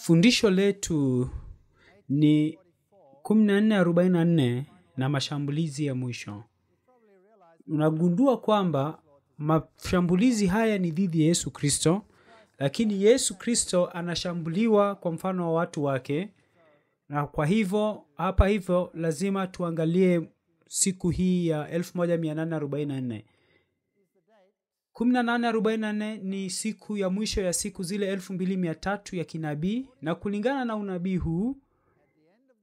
Fundisho letu ni 1444 na mashambulizi ya mwisho. Unagundua kwamba mashambulizi haya ni dhidi ya Yesu Kristo, lakini Yesu Kristo anashambuliwa kwa mfano wa watu wake, na kwa hivyo hapa hivyo lazima tuangalie siku hii ya 1844 ni siku ya mwisho ya siku zile 2300 ya kinabii na kulingana na unabii huu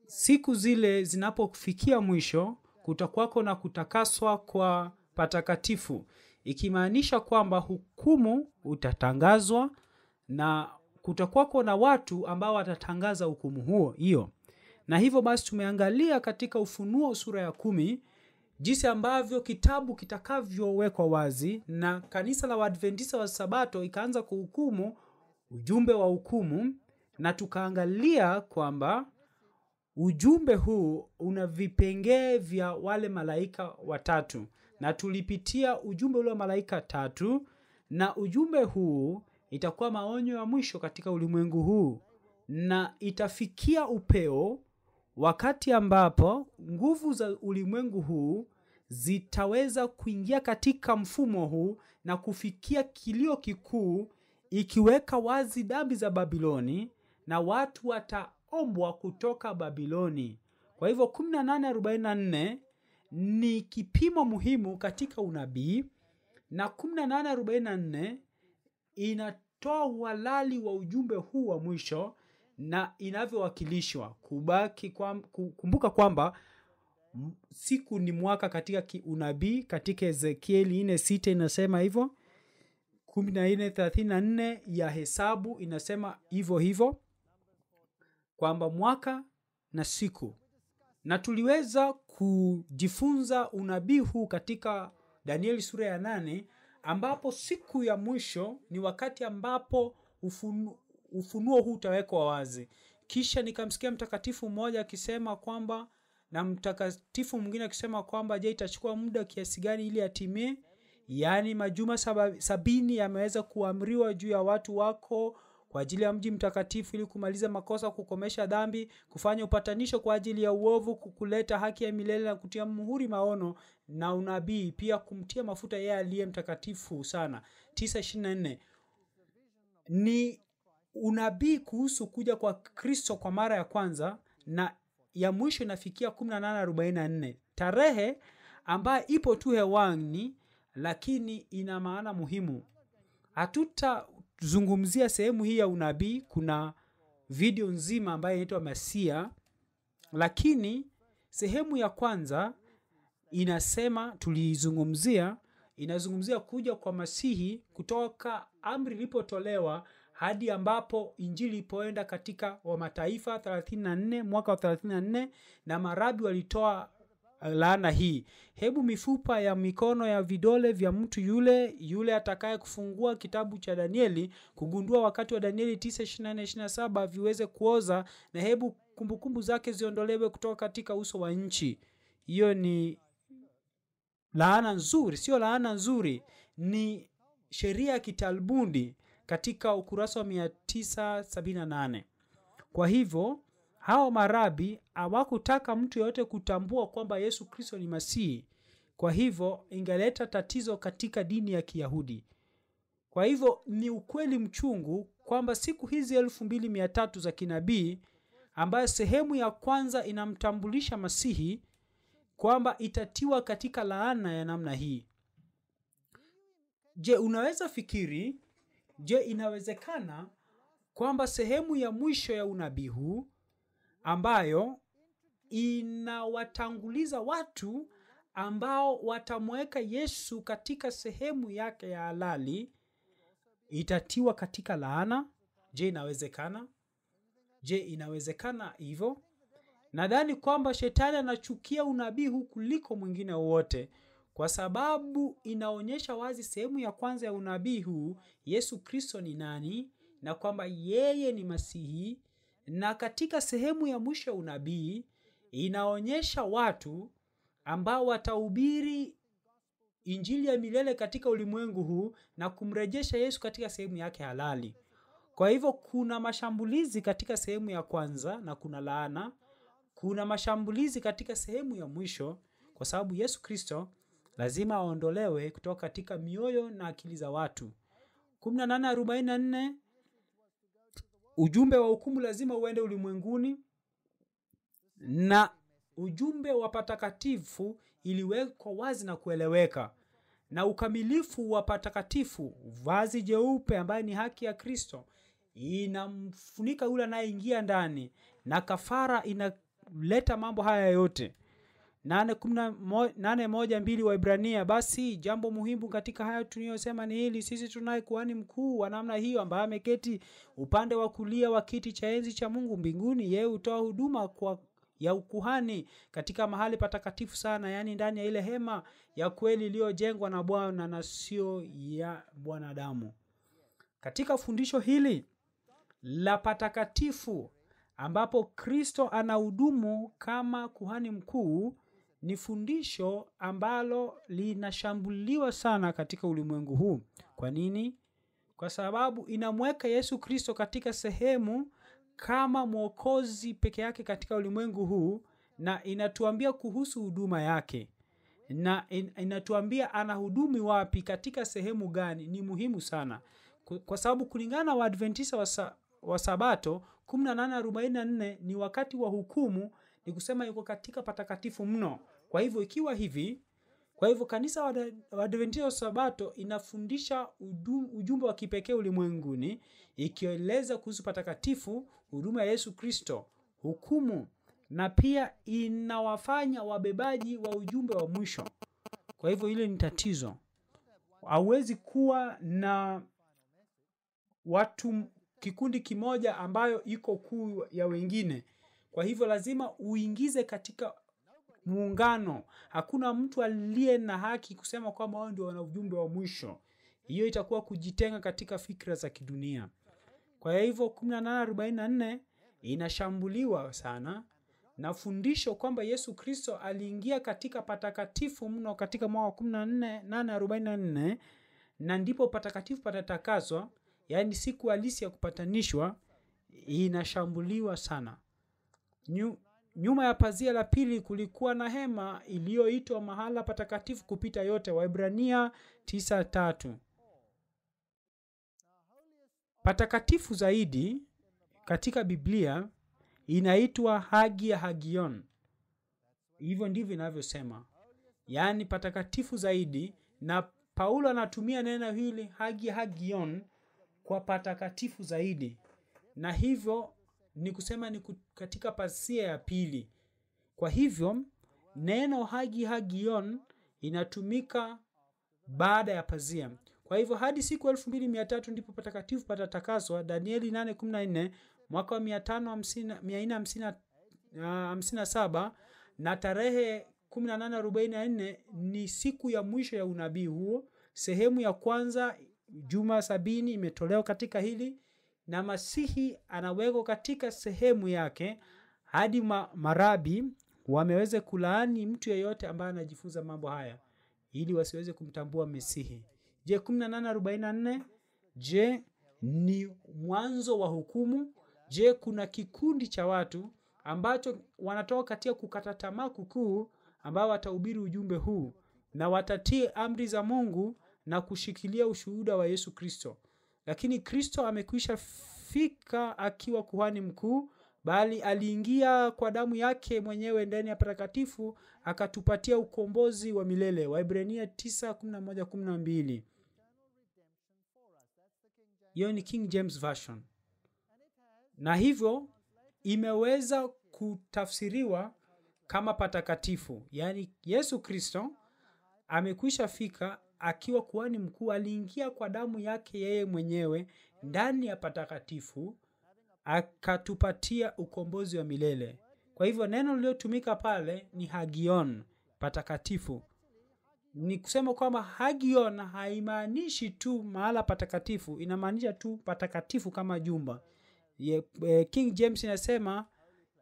siku zile zinapofikia mwisho kutakuwako na kutakaswa kwa patakatifu ikimaanisha kwamba hukumu utatangazwa na kutakuwako na watu ambao watatangaza hukumu huo hiyo na hivyo basi tumeangalia katika ufunuo sura ya kumi jinsi ambavyo kitabu kitakavyowekwa wazi na kanisa la waadventista wa sabato ikaanza kuhukumu ujumbe wa hukumu na tukaangalia kwamba ujumbe huu una vipengee vya wale malaika watatu na tulipitia ujumbe ule wa malaika tatu na ujumbe huu itakuwa maonyo ya mwisho katika ulimwengu huu na itafikia upeo wakati ambapo nguvu za ulimwengu huu zitaweza kuingia katika mfumo huu na kufikia kilio kikuu, ikiweka wazi dhambi za Babiloni na watu wataombwa kutoka Babiloni. Kwa hivyo 1844 ni kipimo muhimu katika unabii na 1844 inatoa uhalali wa ujumbe huu wa mwisho na inavyowakilishwa kubaki kwa, kumbuka kwamba siku ni mwaka katika kiunabii katika ezekieli nne sita inasema hivyo kumi na nne thelathini na nne ya hesabu inasema hivyo hivyo kwamba mwaka na siku na tuliweza kujifunza unabii huu katika danieli sura ya nane ambapo siku ya mwisho ni wakati ambapo ufunu, ufunuo huu utawekwa wazi kisha nikamsikia mtakatifu mmoja akisema kwamba na mtakatifu mwingine akisema kwamba je itachukua muda kiasi gani ili atimie yaani majuma sabini yameweza kuamriwa juu ya watu wako kwa ajili ya mji mtakatifu ili kumaliza makosa kukomesha dhambi kufanya upatanisho kwa ajili ya uovu kukuleta haki ya milele na kutia muhuri maono na unabii pia kumtia mafuta yeye aliye mtakatifu sana 924 ni unabii kuhusu kuja kwa kristo kwa mara ya kwanza na ya mwisho inafikia 1844 tarehe ambayo ipo tu hewani lakini ina maana muhimu hatutazungumzia sehemu hii ya unabii kuna video nzima ambayo inaitwa masia lakini sehemu ya kwanza inasema tuliizungumzia inazungumzia kuja kwa masihi kutoka amri ilipotolewa hadi ambapo injili ilipoenda katika wamataifa 34 mwaka wa 34 na marabi walitoa eh, laana hii hebu mifupa ya mikono ya vidole vya mtu yule yule atakaye kufungua kitabu cha danieli kugundua wakati wa danieli 9 viweze kuoza na hebu kumbukumbu kumbu zake ziondolewe kutoka katika uso wa nchi hiyo ni laana nzuri sio laana nzuri ni sheria ya kitalbundi katika ukurasa wa 978. Kwa hivyo hao marabi hawakutaka mtu yoyote kutambua kwamba Yesu Kristo ni Masihi. Kwa hivyo ingeleta tatizo katika dini ya Kiyahudi. Kwa hivyo ni ukweli mchungu kwamba siku hizi elfu mbili mia tatu za kinabii ambayo sehemu ya kwanza inamtambulisha Masihi kwamba itatiwa katika laana ya namna hii. Je, unaweza fikiri Je, inawezekana kwamba sehemu ya mwisho ya unabii huu ambayo inawatanguliza watu ambao watamweka Yesu katika sehemu yake ya halali itatiwa katika laana? Je, inawezekana? Je, inawezekana hivyo? Nadhani kwamba shetani anachukia unabii huu kuliko mwingine wowote kwa sababu inaonyesha wazi sehemu ya kwanza ya unabii huu Yesu Kristo ni nani na kwamba yeye ni Masihi, na katika sehemu ya mwisho ya unabii inaonyesha watu ambao watahubiri injili ya milele katika ulimwengu huu na kumrejesha Yesu katika sehemu yake halali. Kwa hivyo kuna mashambulizi katika sehemu ya kwanza na kuna laana, kuna mashambulizi katika sehemu ya mwisho, kwa sababu Yesu Kristo lazima aondolewe kutoka katika mioyo na akili za watu. 18:44 ujumbe wa hukumu lazima uende ulimwenguni na ujumbe wa patakatifu iliwekwa wazi na kueleweka na ukamilifu wa patakatifu, vazi jeupe ambaye ni haki ya Kristo inamfunika yule anayeingia ndani, na kafara inaleta mambo haya yote wa Waibrania. Basi jambo muhimu katika hayo tunayosema ni hili: sisi tunaye kuhani mkuu wa namna hiyo, ambaye ameketi upande wa kulia wa kiti cha enzi cha Mungu mbinguni. Yeye hutoa huduma kwa ya ukuhani katika mahali patakatifu sana, yaani ndani ya ile hema ya kweli iliyojengwa na Bwana na sio ya bwanadamu. Katika fundisho hili la patakatifu ambapo Kristo anahudumu kama kuhani mkuu ni fundisho ambalo linashambuliwa sana katika ulimwengu huu kwa nini kwa sababu inamweka yesu kristo katika sehemu kama mwokozi peke yake katika ulimwengu huu na inatuambia kuhusu huduma yake na in, inatuambia anahudumi wapi katika sehemu gani ni muhimu sana kwa sababu kulingana na waadventisa wa, sa, wa sabato 1844 ni wakati wa hukumu ni kusema yuko katika patakatifu mno. Kwa hivyo ikiwa hivi, kwa hivyo kanisa wa Adventista Sabato inafundisha ujumbe wa kipekee ulimwenguni, ikieleza kuhusu patakatifu, huduma ya Yesu Kristo, hukumu na pia inawafanya wabebaji wa ujumbe wa mwisho. Kwa hivyo hilo ni tatizo. Hauwezi kuwa na watu kikundi kimoja ambayo iko kuu ya wengine. Kwa hivyo lazima uingize katika muungano. Hakuna mtu aliye na haki kusema kwamba wao ndio wana ujumbe wa mwisho. Hiyo itakuwa kujitenga katika fikra za kidunia. Kwa hivyo 1844 inashambuliwa sana na fundisho kwamba Yesu Kristo aliingia katika patakatifu mno katika mwaka 1844 na ndipo patakatifu patatakazwa, yaani siku halisi ya kupatanishwa, inashambuliwa sana nyuma ya pazia la pili kulikuwa na hema iliyoitwa mahala patakatifu kupita yote Waebrania 93 patakatifu zaidi katika biblia inaitwa hagi ya hagion hivyo ndivyo inavyosema yaani patakatifu zaidi na paulo anatumia neno hili hagi hagion kwa patakatifu zaidi na hivyo ni kusema ni katika pasia ya pili kwa hivyo neno hagi hagion inatumika baada ya pazia kwa hivyo hadi siku elfu mbili mia tatu ndipo patakatifu patatakaswa danieli 814 mwaka wa 557 ah, na tarehe 1844 ni siku ya mwisho ya unabii huo sehemu ya kwanza juma sabini imetolewa katika hili na Masihi anawekwa katika sehemu yake hadi ma marabi wameweze kulaani mtu yeyote ambaye anajifunza mambo haya ili wasiweze kumtambua Masihi. Je, 1844 je ni mwanzo wa hukumu? Je, kuna kikundi cha watu ambacho wanatoka katika kukata tamaa kukuu ambao watahubiri ujumbe huu na watatii amri za Mungu na kushikilia ushuhuda wa Yesu Kristo lakini kristo amekwisha fika akiwa kuhani mkuu bali aliingia kwa damu yake mwenyewe ndani ya patakatifu akatupatia ukombozi wa milele waibrania 9:11-12 hiyo ni king james version na hivyo imeweza kutafsiriwa kama patakatifu yaani yesu kristo amekwisha fika akiwa kuhani mkuu aliingia kwa damu yake yeye mwenyewe ndani ya patakatifu akatupatia ukombozi wa milele. Kwa hivyo neno lililotumika pale ni hagion, patakatifu. Ni kusema kwamba hagion haimaanishi tu mahala patakatifu, inamaanisha tu patakatifu kama jumba. E, King James inasema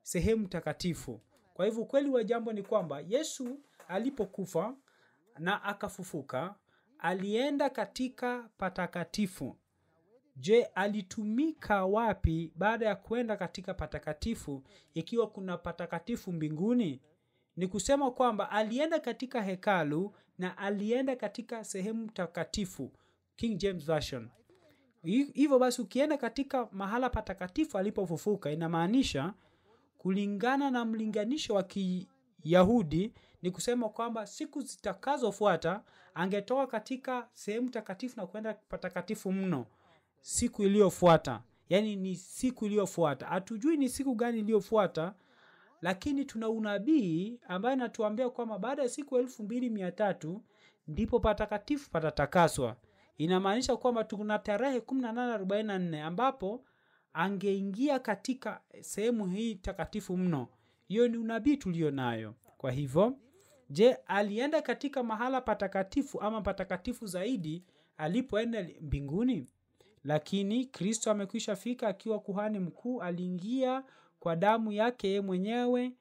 sehemu takatifu. Kwa hivyo ukweli wa jambo ni kwamba Yesu alipokufa na akafufuka alienda katika patakatifu. Je, alitumika wapi baada ya kwenda katika patakatifu, ikiwa kuna patakatifu mbinguni? Ni kusema kwamba alienda katika hekalu na alienda katika sehemu takatifu, King James Version. Hivyo basi, ukienda katika mahala patakatifu alipofufuka, inamaanisha kulingana na mlinganisho wa Kiyahudi ni kusema kwamba siku zitakazofuata angetoka katika sehemu takatifu na kuenda patakatifu mno siku iliyofuata yaani ni siku iliyofuata hatujui ni siku gani iliyofuata lakini tuna unabii ambaye anatuambia kwamba baada ya siku elfu mbili mia tatu ndipo patakatifu patatakaswa inamaanisha kwamba tuna tarehe kumi na na nane arobaini nne ambapo angeingia katika sehemu hii takatifu mno hiyo ni unabii tulio nayo kwa hivyo je alienda katika mahala patakatifu ama patakatifu zaidi alipoenda mbinguni lakini kristo amekwisha fika akiwa kuhani mkuu aliingia kwa damu yake ye mwenyewe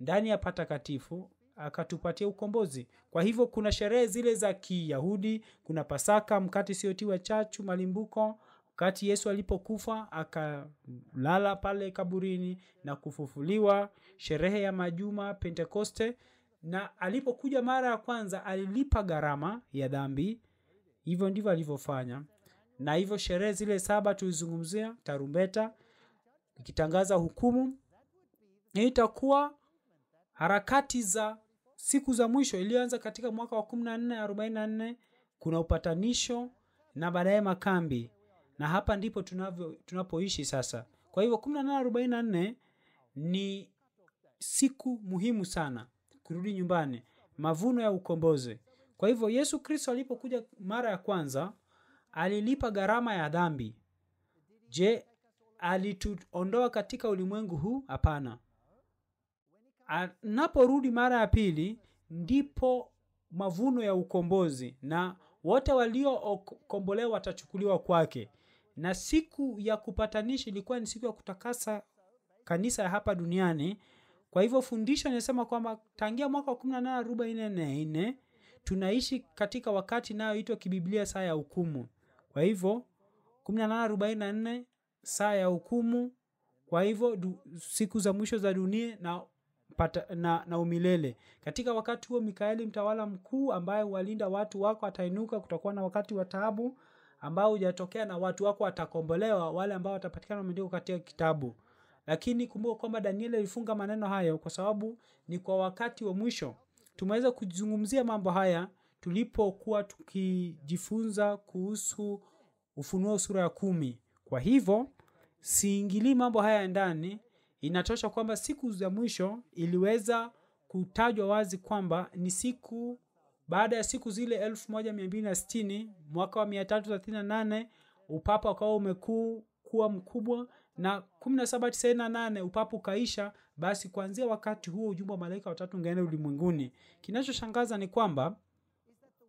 ndani ya patakatifu akatupatia ukombozi kwa hivyo kuna sherehe zile za kiyahudi kuna pasaka mkati siotiwa chachu malimbuko wakati yesu alipokufa akalala pale kaburini na kufufuliwa sherehe ya majuma pentekoste na alipokuja mara ya kwanza alilipa gharama ya dhambi hivyo ndivyo alivyofanya na hivyo sherehe zile saba tulizungumzia tarumbeta ikitangaza hukumu itakuwa harakati za siku za mwisho iliyoanza katika mwaka wa 14 44 kuna upatanisho na baadaye makambi na hapa ndipo tunavyo tunapoishi sasa kwa hivyo 1444 ni siku muhimu sana kurudi nyumbani, mavuno ya ukombozi. Kwa hivyo Yesu Kristo alipokuja mara ya kwanza alilipa gharama ya dhambi. Je, alituondoa katika ulimwengu huu? Hapana. Anaporudi mara ya pili ndipo mavuno ya ukombozi na wote waliokombolewa watachukuliwa kwake. Na siku ya kupatanisha ilikuwa ni siku ya kutakasa kanisa ya hapa duniani kwa hivyo fundisho inasema kwamba tangia mwaka wa nane na 1844 tunaishi katika wakati inayoitwa kibiblia saa ya hukumu kwa hivyo kumi na na nane arobaini nne saa ya hukumu kwa hivyo du, siku za mwisho za dunia na, pata, na, na umilele katika wakati huo mikaeli mtawala mkuu ambaye huwalinda watu wako atainuka kutakuwa na wakati wa taabu ambao hujatokea na watu wako watakombolewa wale ambao watapatikana wameandikwa katika kitabu lakini kumbuka kwamba danieli alifunga maneno hayo kwa sababu ni kwa wakati wa mwisho tumeweza kuzungumzia mambo haya tulipokuwa tukijifunza kuhusu ufunuo sura ya kumi kwa hivyo siingilii mambo haya ndani inatosha kwamba siku za mwisho iliweza kutajwa wazi kwamba ni siku baada ya siku zile 1260 mwaka wa 338 upapa ukawa umekuu kuwa mkubwa na 1798 upapo ukaisha basi kuanzia wakati huo ujumbe wa malaika watatu ungeenda ulimwenguni kinachoshangaza ni kwamba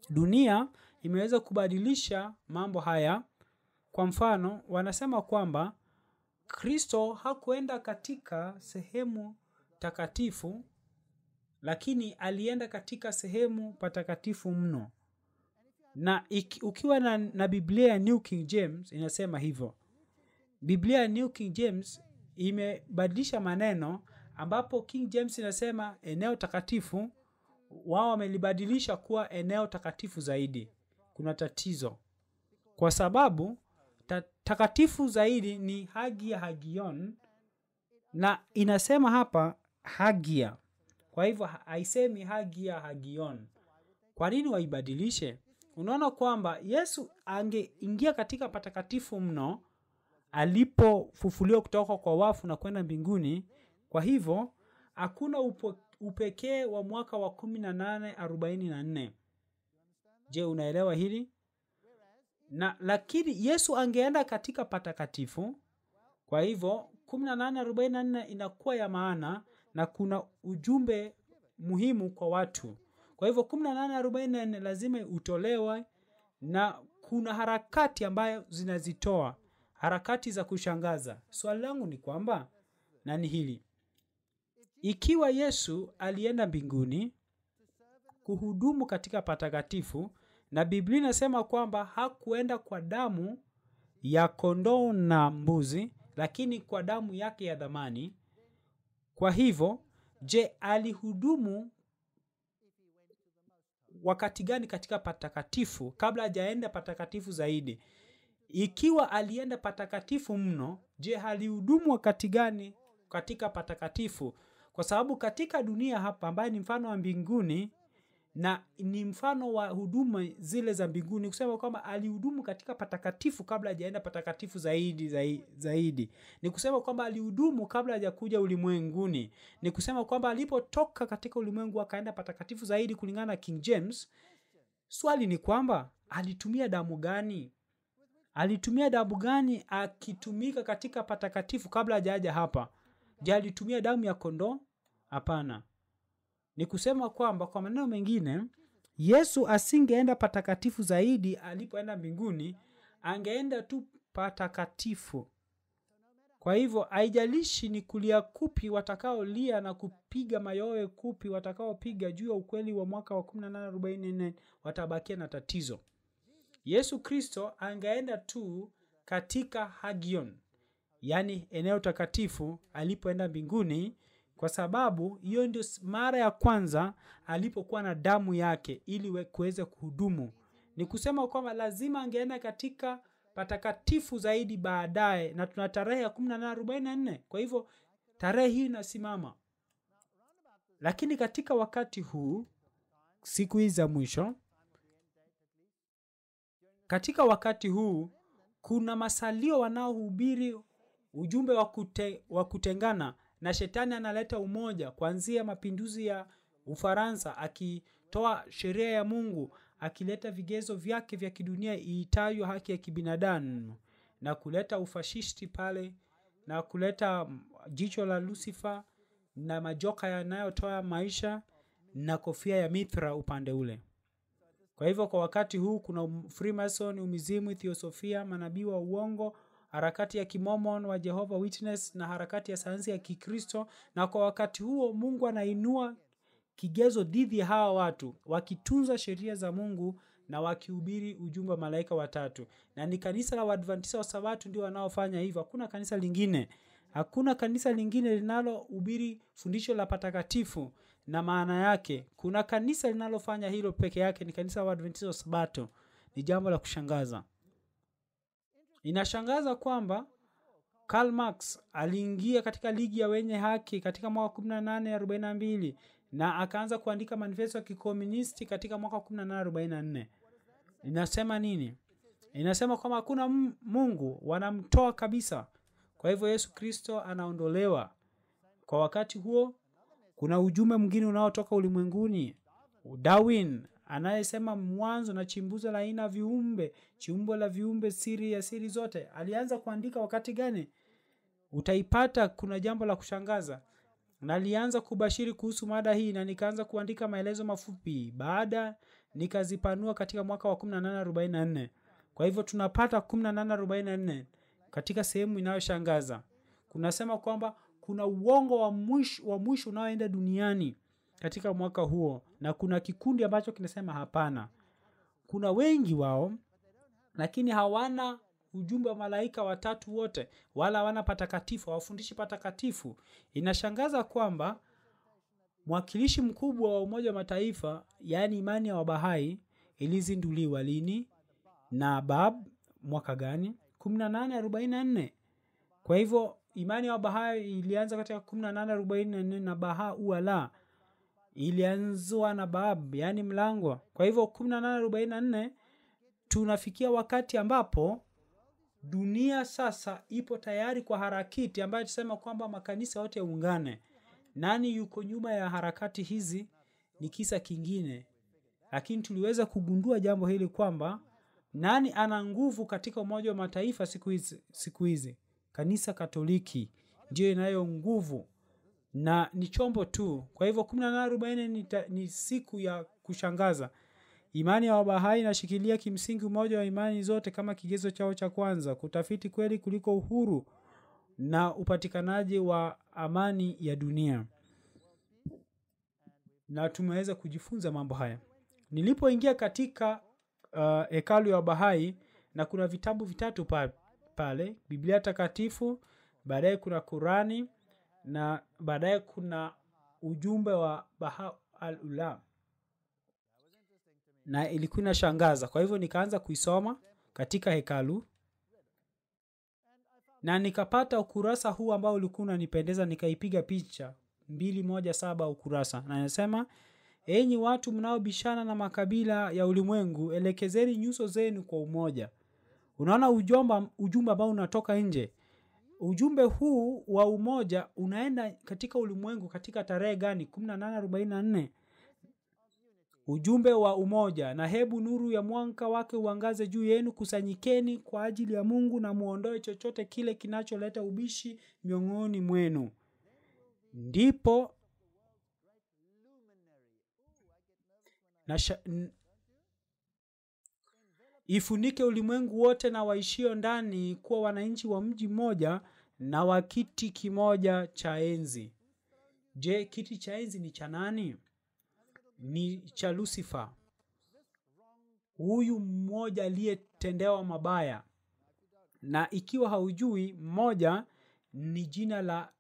dunia imeweza kubadilisha mambo haya kwa mfano wanasema kwamba kristo hakuenda katika sehemu takatifu lakini alienda katika sehemu patakatifu mno na iki, ukiwa na, na biblia ya new king james inasema hivyo Biblia ya New King James imebadilisha maneno ambapo King James inasema eneo takatifu, wao wamelibadilisha kuwa eneo takatifu zaidi. Kuna tatizo kwa sababu ta, takatifu zaidi ni hagia hagion, na inasema hapa hagia. Kwa hivyo haisemi hagia hagion. Kwa nini waibadilishe? Unaona kwamba Yesu angeingia katika patakatifu mno alipofufuliwa kutoka kwa wafu na kwenda mbinguni kwa hivyo hakuna upekee wa mwaka wa 1844 je unaelewa hili na lakini yesu angeenda katika patakatifu kwa hivyo 1844 inakuwa ya maana na kuna ujumbe muhimu kwa watu kwa hivyo 1844 lazima utolewe na kuna harakati ambayo zinazitoa harakati za kushangaza. Swali langu ni kwamba nani hili, ikiwa Yesu alienda mbinguni kuhudumu katika patakatifu na Biblia inasema kwamba hakuenda kwa damu ya kondoo na mbuzi, lakini kwa damu yake ya dhamani. Kwa hivyo, je, alihudumu wakati gani katika patakatifu kabla hajaenda patakatifu zaidi? ikiwa alienda patakatifu mno je alihudumu wakati gani katika patakatifu kwa sababu katika dunia hapa ambaye ni mfano wa mbinguni na ni mfano wa huduma zile za mbinguni kusema kwamba alihudumu katika patakatifu kabla hajaenda patakatifu zaidi zaidi, zaidi. ni kusema kwamba alihudumu kabla hajakuja ulimwenguni ni kusema kwamba alipotoka katika ulimwengu akaenda patakatifu zaidi kulingana na king james swali ni kwamba alitumia damu gani alitumia damu gani akitumika katika patakatifu kabla hajaja hapa? Je, alitumia damu ya kondoo? Hapana. Ni kusema kwamba kwa maneno mengine, Yesu asingeenda patakatifu zaidi alipoenda mbinguni, angeenda tu patakatifu. Kwa hivyo haijalishi ni kulia kupi watakaolia na kupiga mayowe kupi watakaopiga juu ya ukweli wa mwaka wa 1844 watabakia na tatizo. Yesu Kristo angeenda tu katika Hagion, yaani eneo takatifu alipoenda mbinguni, kwa sababu hiyo ndio mara ya kwanza alipokuwa na damu yake ili kuweze kuhudumu. Ni kusema kwamba lazima angeenda katika patakatifu zaidi baadaye, na tuna tarehe ya kumi na nane arobaini na nne. Kwa hivyo tarehe hii inasimama, lakini katika wakati huu siku hizi za mwisho katika wakati huu kuna masalio wanaohubiri ujumbe wa, kute, wa kutengana na shetani analeta umoja kuanzia mapinduzi ya Ufaransa akitoa sheria ya Mungu akileta vigezo vyake vya kidunia iitayo haki ya kibinadamu na kuleta ufashisti pale na kuleta jicho la Lucifer na majoka yanayotoa maisha na kofia ya Mithra upande ule. Kwa hivyo kwa wakati huu kuna um, Freemason, umizimu, thiosofia, manabii wa uongo, harakati ya kimomon wa Jehovah Witness na harakati ya sayansi ya Kikristo. Na kwa wakati huo Mungu anainua kigezo dhidi ya hawa watu wakitunza sheria za Mungu na wakihubiri ujumbe wa malaika watatu, na ni kanisa la Waadventista wa Sabato ndio wanaofanya hivyo. Hakuna kanisa lingine, hakuna kanisa lingine linalohubiri fundisho la patakatifu na maana yake kuna kanisa linalofanya hilo peke yake ni kanisa la Waadventista wa Sabato. Ni jambo la kushangaza. Inashangaza kwamba Karl Marx aliingia katika ligi ya wenye haki katika mwaka 1842 na akaanza kuandika manifesto ya kikomunisti katika mwaka 1844. Inasema nini? Inasema kwamba hakuna Mungu, wanamtoa kabisa. Kwa hivyo Yesu Kristo anaondolewa. Kwa wakati huo kuna ujumbe mwingine unaotoka ulimwenguni. Darwin anayesema mwanzo na chimbuzo la aina viumbe, chimbo la viumbe, siri ya siri zote, alianza kuandika wakati gani? Utaipata. Kuna jambo la kushangaza. Nalianza kubashiri kuhusu mada hii na nikaanza kuandika maelezo mafupi, baada nikazipanua katika mwaka wa 1844. Kwa hivyo tunapata 1844 katika sehemu inayoshangaza kunasema kwamba kuna uongo wa mwisho, wa mwisho unaoenda duniani katika mwaka huo na kuna kikundi ambacho kinasema hapana kuna wengi wao lakini hawana ujumbe wa malaika watatu wote wala hawana patakatifu hawafundishi patakatifu inashangaza kwamba mwakilishi mkubwa wa umoja wa mataifa yaani imani ya wabahai ilizinduliwa lini na bab mwaka gani 1844 kwa hivyo imani ya baha ilianza katika 1844 na Baha Uala ilianzwa na bab yaani mlango. Kwa hivyo 1844 tunafikia wakati ambapo dunia sasa ipo tayari kwa harakati ambayo tusema kwamba makanisa yote yaungane. Nani yuko nyuma ya harakati hizi ni kisa kingine, lakini tuliweza kugundua jambo hili kwamba nani ana nguvu katika Umoja wa Mataifa siku hizi siku hizi Kanisa Katoliki ndiyo inayo nguvu na ni chombo tu. Kwa hivyo 1840 ni siku ya kushangaza. Imani ya Wabahai inashikilia kimsingi umoja wa imani zote kama kigezo chao cha kwanza, kutafiti kweli kuliko uhuru na upatikanaji wa amani ya dunia. Na tumeweza kujifunza mambo haya. Nilipoingia katika uh, hekalu uh, ya Wabahai na kuna vitabu vitatu pale pale biblia takatifu baadaye kuna qurani na baadaye kuna ujumbe wa baha al ula na ilikuwa inashangaza kwa hivyo nikaanza kuisoma katika hekalu na nikapata ukurasa huu ambao ulikuwa unanipendeza nikaipiga picha mbili moja saba ukurasa na nasema enyi watu mnaobishana na makabila ya ulimwengu elekezeni nyuso zenu kwa umoja unaona ujomba, ujumbe ambao unatoka nje ujumbe huu wa umoja unaenda katika ulimwengu katika tarehe gani 1844 ujumbe wa umoja na hebu nuru ya mwanga wake uangaze juu yenu kusanyikeni kwa ajili ya mungu na muondoe chochote kile kinacholeta ubishi miongoni mwenu ndipo na sha, ifunike ulimwengu wote na waishio ndani kuwa wananchi wa mji mmoja na wa kiti kimoja cha enzi je kiti cha enzi ni cha nani ni cha lusifa huyu mmoja aliyetendewa mabaya na ikiwa haujui mmoja ni jina la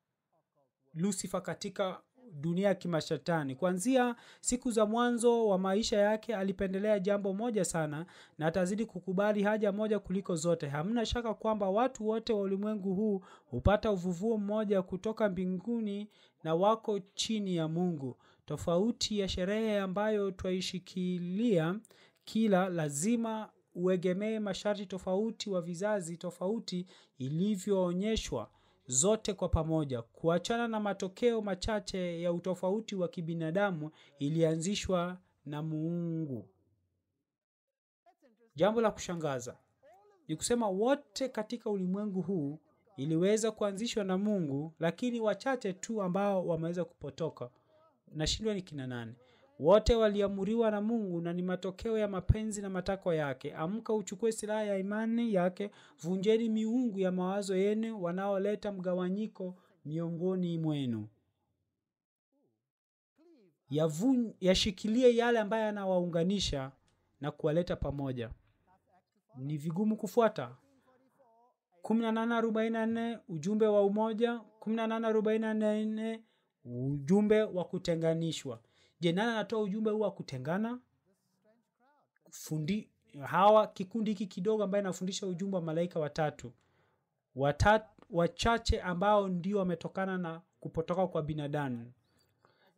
lusifa katika dunia ya kimashetani. Kuanzia siku za mwanzo wa maisha yake alipendelea jambo moja sana na atazidi kukubali haja moja kuliko zote. Hamna shaka kwamba watu wote wa ulimwengu huu hupata uvuvuo mmoja kutoka mbinguni na wako chini ya Mungu. Tofauti ya sherehe ambayo twaishikilia kila lazima uegemee masharti tofauti wa vizazi tofauti ilivyoonyeshwa zote kwa pamoja, kuachana na matokeo machache ya utofauti wa kibinadamu, ilianzishwa na Mungu. Jambo la kushangaza ni kusema wote katika ulimwengu huu iliweza kuanzishwa na Mungu, lakini wachache tu ambao wameweza kupotoka. Nashindwa ni kina nani? Wote waliamuriwa na Mungu na ni matokeo ya mapenzi na matakwa yake. Amka uchukue silaha ya imani yake, vunjeni miungu ya mawazo yenu wanaoleta mgawanyiko miongoni mwenu. Yashikilie ya yale ambayo yanawaunganisha na kuwaleta pamoja. Ni vigumu kufuata. 1844 ujumbe wa umoja, 1844 ujumbe wa kutenganishwa. Jenana anatoa ujumbe huu wa kutengana fundi, hawa kikundi hiki kidogo ambaye anafundisha ujumbe wa malaika watatu watatu wachache ambao ndio wametokana na kupotoka kwa binadamu.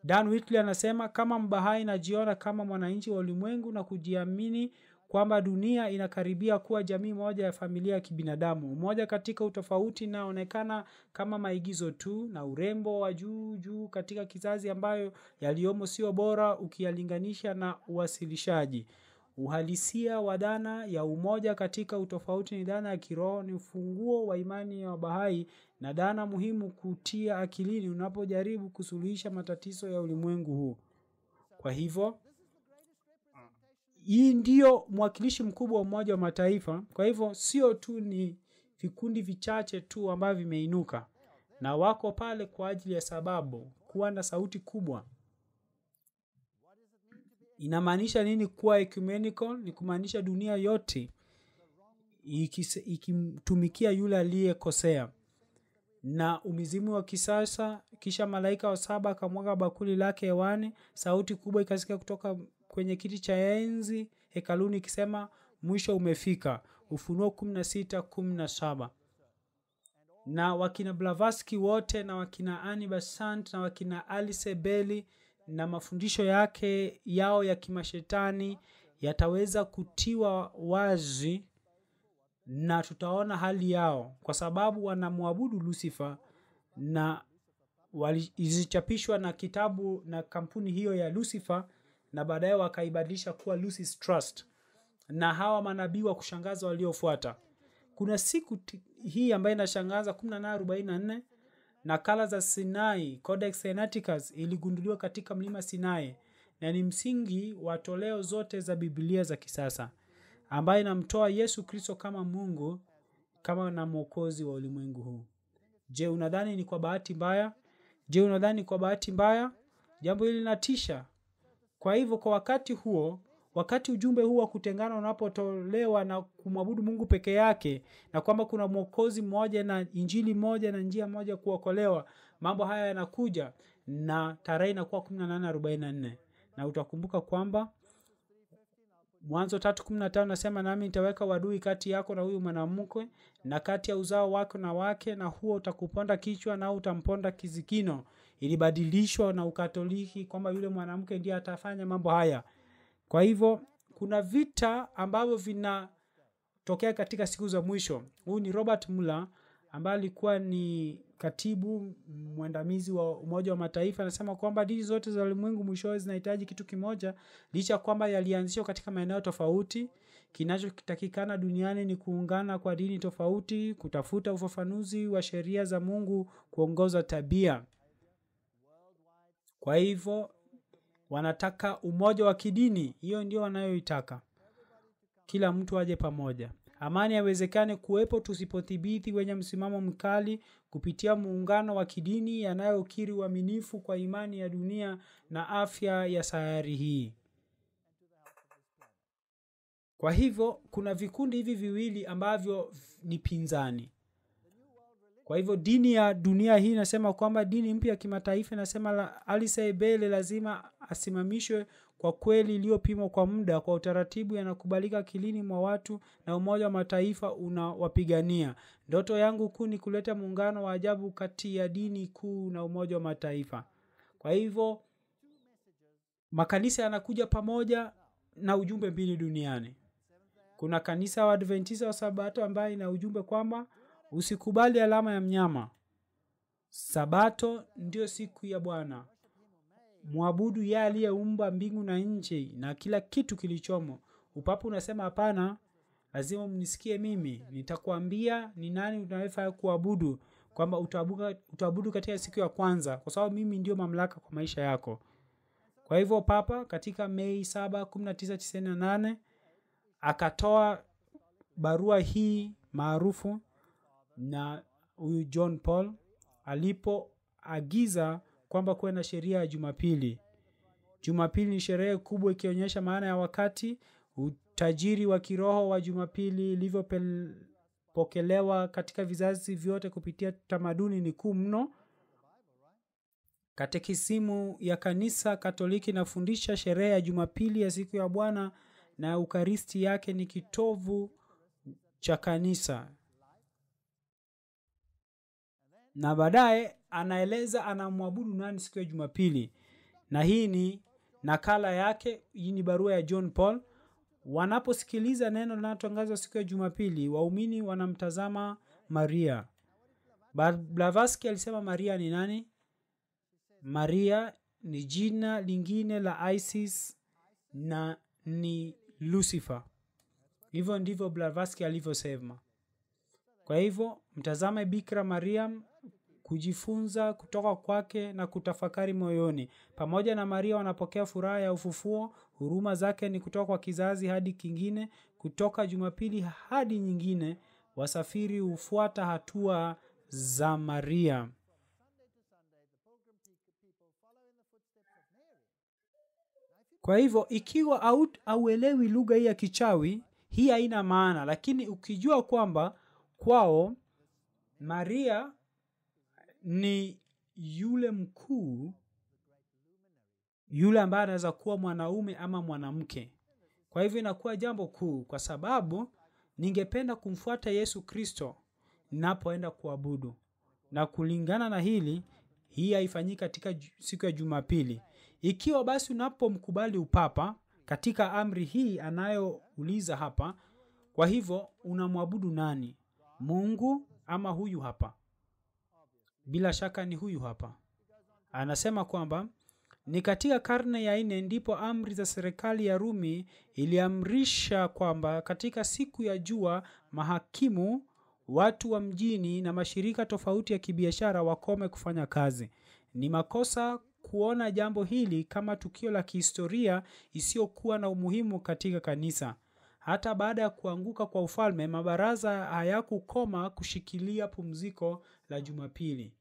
Dan Whitley anasema kama Mbahai najiona kama mwananchi wa ulimwengu na kujiamini kwamba dunia inakaribia kuwa jamii moja ya familia ya kibinadamu. Umoja katika utofauti inaonekana kama maigizo tu na urembo wa juu juu katika kizazi ambayo yaliyomo sio bora ukiyalinganisha na uwasilishaji. Uhalisia wa dhana ya umoja katika utofauti ni dhana ya kiroho, ni ufunguo wa imani ya Wabahai na dhana muhimu kutia akilini unapojaribu kusuluhisha matatizo ya ulimwengu huu. Kwa hivyo hii ndio mwakilishi mkubwa wa umoja wa mataifa kwa hivyo sio tu ni vikundi vichache tu ambavyo vimeinuka na wako pale kwa ajili ya sababu kuwa na sauti kubwa inamaanisha nini kuwa ecumenical ni kumaanisha dunia yote ikimtumikia iki yule aliyekosea na umizimu wa kisasa kisha malaika wa saba akamwaga bakuli lake hewani sauti kubwa ikasikika kutoka kwenye kiti cha enzi hekaluni ikisema mwisho umefika ufunuo 16:17 na wakina blavaski wote na wakina ani basant na wakina alisebeli na mafundisho yake yao ya kimashetani yataweza kutiwa wazi na tutaona hali yao kwa sababu wanamwabudu lusifa na walizichapishwa na kitabu na kampuni hiyo ya lusifa na baadaye wakaibadilisha kuwa Lucy's Trust na hawa manabii wa kushangaza waliofuata kuna siku hii ambayo inashangaza 1844 kala za sinai codex sinaiticus iligunduliwa katika mlima sinai na ni msingi wa toleo zote za Biblia za kisasa ambayo inamtoa yesu kristo kama mungu kama na mwokozi wa ulimwengu huu je unadhani ni kwa bahati mbaya je unadhani kwa bahati mbaya jambo hili linatisha kwa hivyo kwa wakati huo, wakati ujumbe huu wa kutengana unapotolewa na kumwabudu Mungu peke yake, na kwamba kuna mwokozi mmoja na injili moja na njia moja kuokolewa, mambo haya yanakuja na tarehe inakuwa 18:44 na utakumbuka kwamba Mwanzo 3:15 nasema, nami nitaweka wadui kati yako na huyu mwanamke na kati ya uzao wako na wake, na huo utakuponda kichwa, na utamponda kizikino ilibadilishwa na Ukatoliki kwamba yule mwanamke ndiye atafanya mambo haya. Kwa hivyo kuna vita ambavyo vinatokea katika siku za mwisho. Huyu ni Robert Mueller ambaye alikuwa ni katibu mwandamizi wa Umoja wa Mataifa, anasema kwamba dini zote za ulimwengu mwishowe zinahitaji kitu kimoja, licha ya kwamba yalianzishwa katika maeneo tofauti. Kinachotakikana duniani ni kuungana kwa dini tofauti, kutafuta ufafanuzi wa sheria za Mungu kuongoza tabia. Kwa hivyo wanataka umoja wa kidini, hiyo ndio wanayoitaka, kila mtu aje pamoja. Amani haiwezekane kuwepo tusipothibiti wenye msimamo mkali kupitia muungano wa kidini yanayokiri uaminifu kwa imani ya dunia na afya ya sayari hii. Kwa hivyo kuna vikundi hivi viwili ambavyo ni pinzani kwa hivyo dini ya dunia hii inasema kwamba dini mpya ya kimataifa inasema la, alisa ebele lazima asimamishwe kwa kweli iliyopimwa kwa muda kwa utaratibu yanakubalika kilini mwa watu na umoja wa mataifa unawapigania ndoto yangu kuu ni kuleta muungano wa ajabu kati ya dini kuu na umoja wa mataifa kwa hivyo makanisa yanakuja pamoja na ujumbe mbili duniani kuna kanisa wa adventista wa sabato ambaye ina ujumbe kwamba Usikubali alama ya mnyama. Sabato ndiyo siku ya Bwana. Mwabudu yeye aliyeumba mbingu na nchi na kila kitu kilichomo. Upapo unasema hapana, lazima mnisikie mimi. Nitakwambia ni nani unaweza kuabudu, kwamba utaabudu katika siku ya kwanza, kwa sababu mimi ndiyo mamlaka kwa maisha yako. Kwa hivyo Papa katika Mei 7 1998 akatoa barua hii maarufu na huyu john paul alipoagiza kwamba kuwe na sheria ya jumapili jumapili ni sherehe kubwa ikionyesha maana ya wakati utajiri wa kiroho wa jumapili ilivyopokelewa katika vizazi vyote kupitia tamaduni ni kuu mno katekisimu ya kanisa katoliki inafundisha sherehe ya jumapili ya siku ya bwana na eukaristi yake ni kitovu cha kanisa na baadaye anaeleza anamwabudu nani siku ya Jumapili, na hii ni nakala yake. Hii ni barua ya John Paul. Wanaposikiliza neno linalotangazwa siku ya Jumapili, waumini wanamtazama Maria. Blavatsky alisema Maria ni nani? Maria ni jina lingine la Isis na ni Lucifer. Hivyo ndivyo Blavatsky alivyosema. Kwa hivyo mtazame Bikira Mariam kujifunza kutoka kwake na kutafakari moyoni. Pamoja na Maria wanapokea furaha ya ufufuo. Huruma zake ni kutoka kwa kizazi hadi kingine, kutoka Jumapili hadi nyingine. Wasafiri hufuata hatua za Maria. Kwa hivyo ikiwa hauelewi lugha hii ya kichawi, hii haina maana, lakini ukijua kwamba kwao maria ni yule mkuu yule ambaye anaweza kuwa mwanaume ama mwanamke kwa hivyo inakuwa jambo kuu kwa sababu ningependa kumfuata yesu kristo napoenda kuabudu na kulingana na hili hii haifanyiki katika siku ya jumapili ikiwa basi unapomkubali upapa katika amri hii anayouliza hapa kwa hivyo unamwabudu nani mungu ama huyu hapa bila shaka ni huyu hapa anasema kwamba ni katika karne ya nne ndipo amri za serikali ya rumi iliamrisha kwamba katika siku ya jua mahakimu watu wa mjini na mashirika tofauti ya kibiashara wakome kufanya kazi ni makosa kuona jambo hili kama tukio la kihistoria isiyokuwa na umuhimu katika kanisa hata baada ya kuanguka kwa ufalme, mabaraza hayakukoma kushikilia pumziko la Jumapili.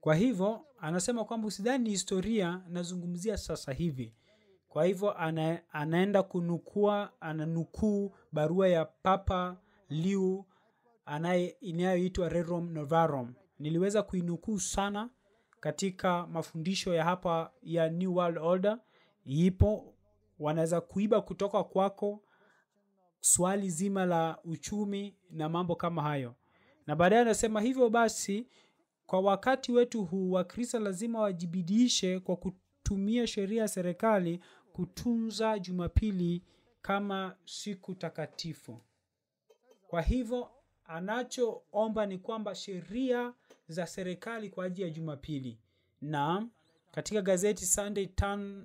Kwa hivyo anasema kwamba usidhani ni historia nazungumzia sasa hivi. Kwa hivyo ana, anaenda kunukua, ananukuu barua ya Papa Leo inayoitwa Rerum Novarum. Niliweza kuinukuu sana katika mafundisho ya hapa ya new world order ipo wanaweza kuiba kutoka kwako swali zima la uchumi na mambo kama hayo na baadaye anasema hivyo basi kwa wakati wetu huu wakristo lazima wajibidishe kwa kutumia sheria ya serikali kutunza jumapili kama siku takatifu kwa hivyo anachoomba ni kwamba sheria za serikali kwa ajili ya Jumapili. na katika gazeti Sunday Time,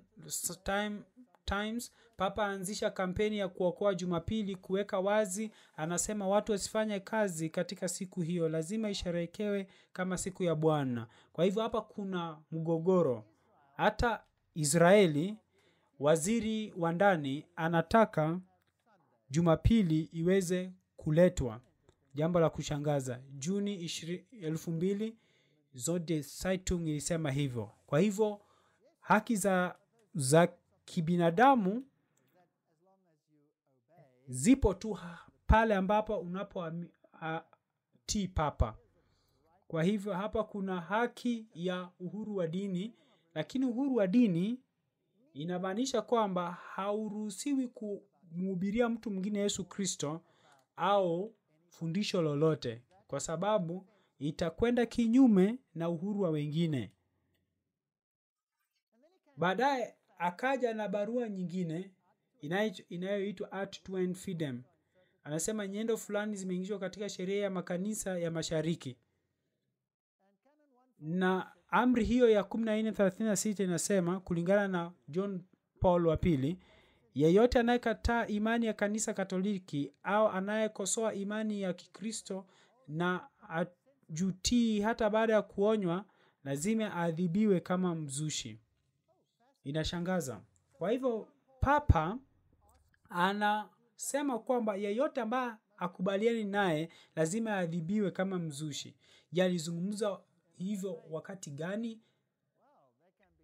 Times Papa aanzisha kampeni ya kuokoa Jumapili, kuweka wazi. Anasema watu wasifanye kazi katika siku hiyo, lazima isherekewe kama siku ya Bwana. Kwa hivyo hapa kuna mgogoro, hata Israeli waziri wa ndani anataka Jumapili iweze kuletwa. Jambo la kushangaza, Juni 2000 zote Zeitung ilisema hivyo. Kwa hivyo haki za, za kibinadamu zipo tu pale ambapo unapotii papa. Kwa hivyo hapa kuna haki ya uhuru wa dini, lakini uhuru wa dini inamaanisha kwamba hauruhusiwi kumhubiria mtu mwingine Yesu Kristo au fundisho lolote kwa sababu itakwenda kinyume na uhuru wa wengine. Baadaye akaja na barua nyingine inayoitwa Art to End Freedom. Anasema nyendo fulani zimeingizwa katika sheria ya makanisa ya Mashariki, na amri hiyo ya 1436 inasema kulingana na John Paul wa pili Yeyote anayekataa imani ya Kanisa Katoliki au anayekosoa imani ya Kikristo na ajutii hata baada ya kuonywa, lazima aadhibiwe kama mzushi. Inashangaza. Kwa hivyo, Papa anasema kwamba yeyote ambaye akubaliani naye lazima aadhibiwe kama mzushi. Je, alizungumza hivyo wakati gani?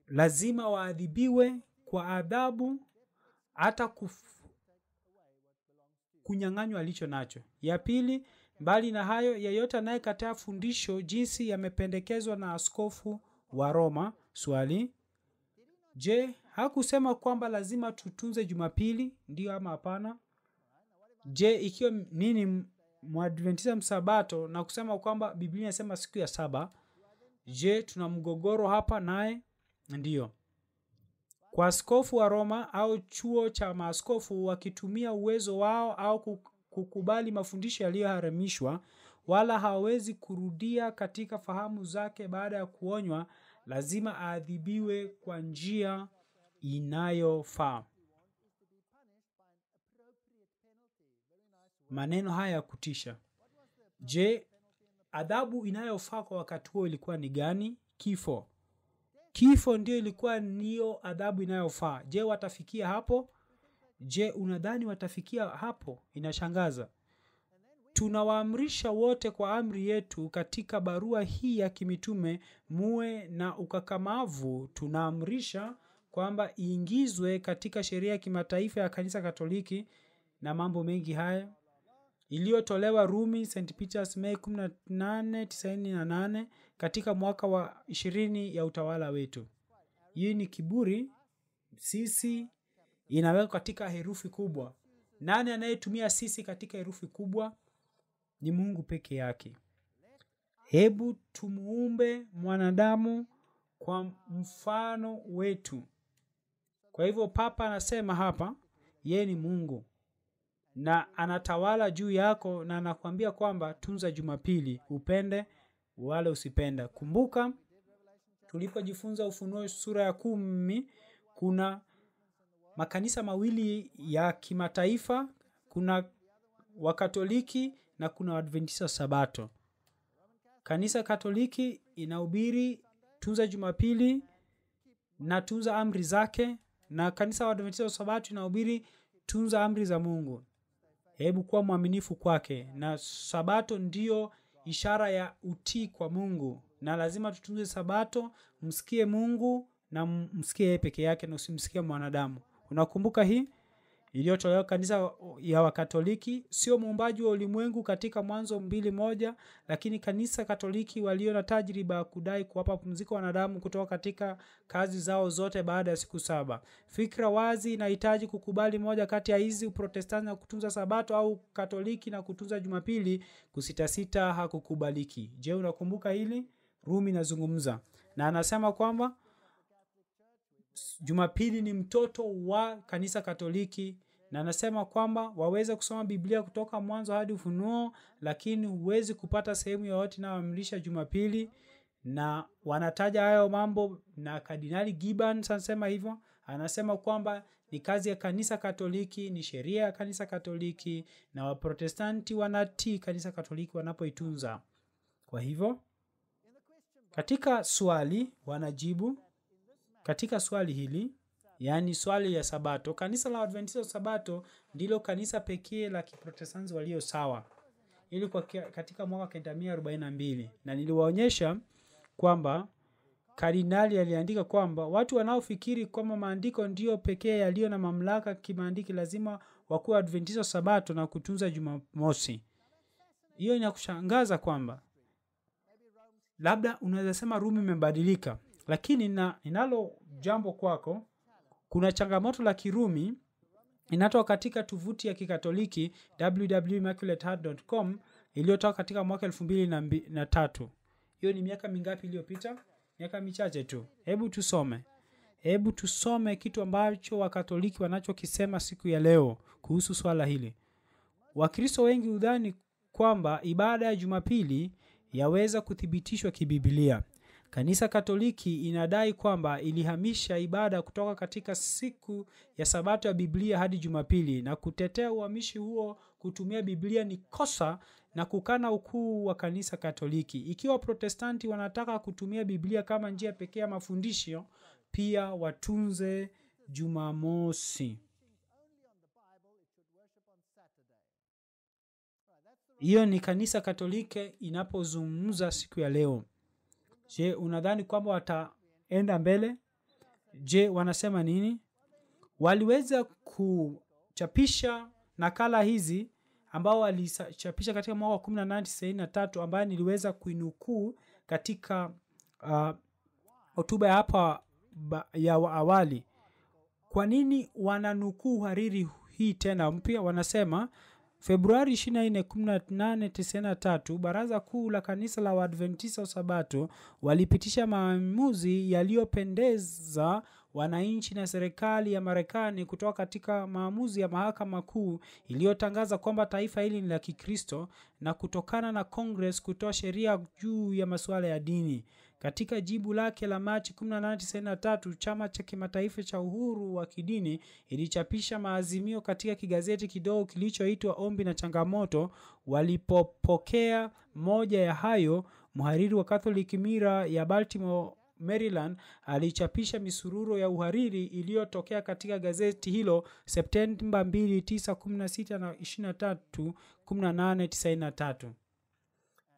Lazima waadhibiwe kwa adhabu hata kuf... kunyang'anywa alicho nacho ya pili mbali na hayo yeyote anayekataa fundisho jinsi yamependekezwa na askofu wa roma swali je hakusema kwamba lazima tutunze jumapili ndiyo ama hapana je ikiwa nini mwadventisa msabato na kusema kwamba biblia inasema siku ya saba je tuna mgogoro hapa naye ndiyo kwa askofu wa Roma au chuo cha maaskofu wakitumia uwezo wao au kukubali mafundisho yaliyoharamishwa, wala hawezi kurudia katika fahamu zake baada ya kuonywa, lazima aadhibiwe kwa njia inayofaa. Maneno haya ya kutisha. Je, adhabu inayofaa kwa wakati huo ilikuwa ni gani? Kifo kifo ndio ilikuwa niyo adhabu inayofaa je watafikia hapo je unadhani watafikia hapo inashangaza tunawaamrisha wote kwa amri yetu katika barua hii ya kimitume muwe na ukakamavu tunaamrisha kwamba iingizwe katika sheria ya kimataifa ya kanisa katoliki na mambo mengi haya iliyotolewa Rumi St. Peters Mei 1898 katika mwaka wa ishirini ya utawala wetu. Hii ni kiburi sisi inawekwa katika herufi kubwa. Nani anayetumia sisi katika herufi kubwa? Ni Mungu peke yake. Hebu tumuumbe mwanadamu kwa mfano wetu. Kwa hivyo Papa anasema hapa, yeye ni Mungu na anatawala juu yako na anakuambia kwamba tunza Jumapili, upende wala usipenda. Kumbuka tulipojifunza Ufunuo sura ya kumi, kuna makanisa mawili ya kimataifa, kuna Wakatoliki na kuna Waadventista Sabato. Kanisa Katoliki inahubiri tunza Jumapili na tunza amri zake, na kanisa Waadventista Sabato inahubiri tunza amri za Mungu hebu kuwa mwaminifu kwake na sabato ndiyo ishara ya utii kwa mungu na lazima tutunze sabato msikie mungu na msikie peke yake na usimsikie mwanadamu unakumbuka hii iliyotolewa kanisa ya Wakatoliki, sio muumbaji wa ulimwengu katika Mwanzo mbili moja, lakini kanisa Katoliki walio na tajriba ya kudai kuwapa pumziko wanadamu kutoka katika kazi zao zote baada ya siku saba. Fikra wazi inahitaji kukubali moja kati ya hizi: Uprotestanti na kutunza Sabato au Katoliki na kutunza Jumapili. Kusitasita hakukubaliki. Je, unakumbuka hili? Rumi nazungumza na anasema kwamba Jumapili ni mtoto wa kanisa Katoliki na anasema kwamba waweze kusoma Biblia kutoka mwanzo hadi Ufunuo, lakini huwezi kupata sehemu yoyote inayoamrisha Jumapili, na wanataja hayo mambo. Na Kardinali Gibbons anasema hivyo, anasema kwamba ni kazi ya kanisa Katoliki, ni sheria ya kanisa Katoliki, na Waprotestanti wanatii kanisa Katoliki wanapoitunza. Kwa hivyo katika swali wanajibu katika swali hili, yaani swali ya Sabato, kanisa la Adventista Sabato ndilo kanisa pekee la Kiprotestanti walio sawa ili kwa katika mwaka mbili na niliwaonyesha kwamba kardinali aliandika kwamba watu wanaofikiri kwamba maandiko ndiyo pekee yaliyo na mamlaka kimaandiki lazima wakuwa Adventista Sabato na kutunza Jumamosi. Hiyo inakushangaza kwamba labda unaweza sema Rumi imebadilika, lakini na, ninalo jambo kwako kuna changamoto la kirumi inatoka katika tovuti ya kikatoliki www.immaculateheart.com iliyotoka katika mwaka elfu mbili na, na tatu hiyo ni miaka mingapi iliyopita miaka michache tu hebu tusome hebu tusome kitu ambacho wakatoliki wanachokisema siku ya leo kuhusu swala hili wakristo wengi hudhani kwamba ibada ya jumapili yaweza kuthibitishwa kibibilia Kanisa Katoliki inadai kwamba ilihamisha ibada kutoka katika siku ya Sabato ya Biblia hadi Jumapili na kutetea uhamishi huo kutumia Biblia ni kosa na kukana ukuu wa Kanisa Katoliki. Ikiwa Protestanti wanataka kutumia Biblia kama njia pekee ya mafundisho, pia watunze Jumamosi. Hiyo ni Kanisa Katoliki inapozungumza siku ya leo je unadhani kwamba wataenda mbele je wanasema nini waliweza kuchapisha nakala hizi ambao walichapisha katika mwaka wa 1893 ambayo niliweza kuinukuu katika uh, hotuba uh, ya hapa ya awali kwa nini wananukuu hariri hii tena mpya wanasema februari 24 1893 baraza kuu la kanisa la waadventisa wa sabato walipitisha maamuzi yaliyopendeza wananchi na serikali ya marekani kutoka katika maamuzi ya mahakama kuu iliyotangaza kwamba taifa hili ni la kikristo na kutokana na kongres kutoa sheria juu ya masuala ya dini katika jibu lake la Machi 1893 chama cha kimataifa cha uhuru wa kidini ilichapisha maazimio katika kigazeti kidogo kilichoitwa Ombi na Changamoto. Walipopokea moja ya hayo, mhariri wa Catholic Mirror ya Baltimore Maryland alichapisha misururo ya uhariri iliyotokea katika gazeti hilo Septemba 2, 9, 16 na 23, 18, 93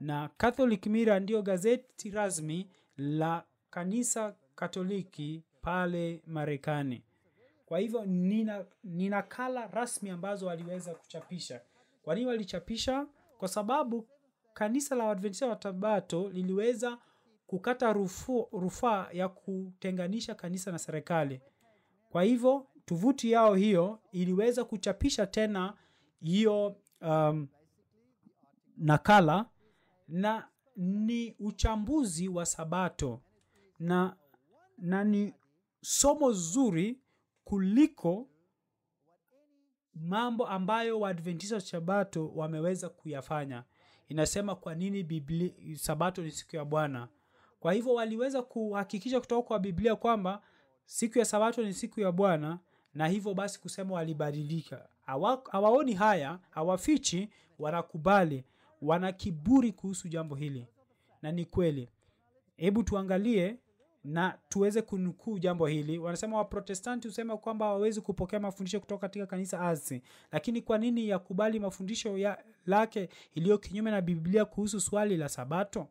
na catholic mirror ndiyo gazeti rasmi la kanisa katoliki pale marekani kwa hivyo nina, nina kala rasmi ambazo waliweza kuchapisha kwa nini walichapisha kwa sababu kanisa la wadventista wa tabato liliweza kukata rufaa ya kutenganisha kanisa na serikali kwa hivyo tuvuti yao hiyo iliweza kuchapisha tena hiyo um, nakala na ni uchambuzi wa sabato na, na ni somo zuri kuliko mambo ambayo waadventista wa sabato wameweza kuyafanya inasema kwa nini biblia, sabato ni siku ya bwana kwa hivyo waliweza kuhakikisha kutoka kwa biblia kwamba siku ya sabato ni siku ya bwana na hivyo basi kusema walibadilika hawaoni haya hawafichi wanakubali wana kiburi kuhusu jambo hili na ni kweli hebu tuangalie na tuweze kunukuu jambo hili wanasema waprotestanti husema kwamba hawawezi kupokea mafundisho kutoka katika kanisa asi lakini kwa nini yakubali mafundisho ya lake iliyo kinyume na biblia kuhusu swali la sabato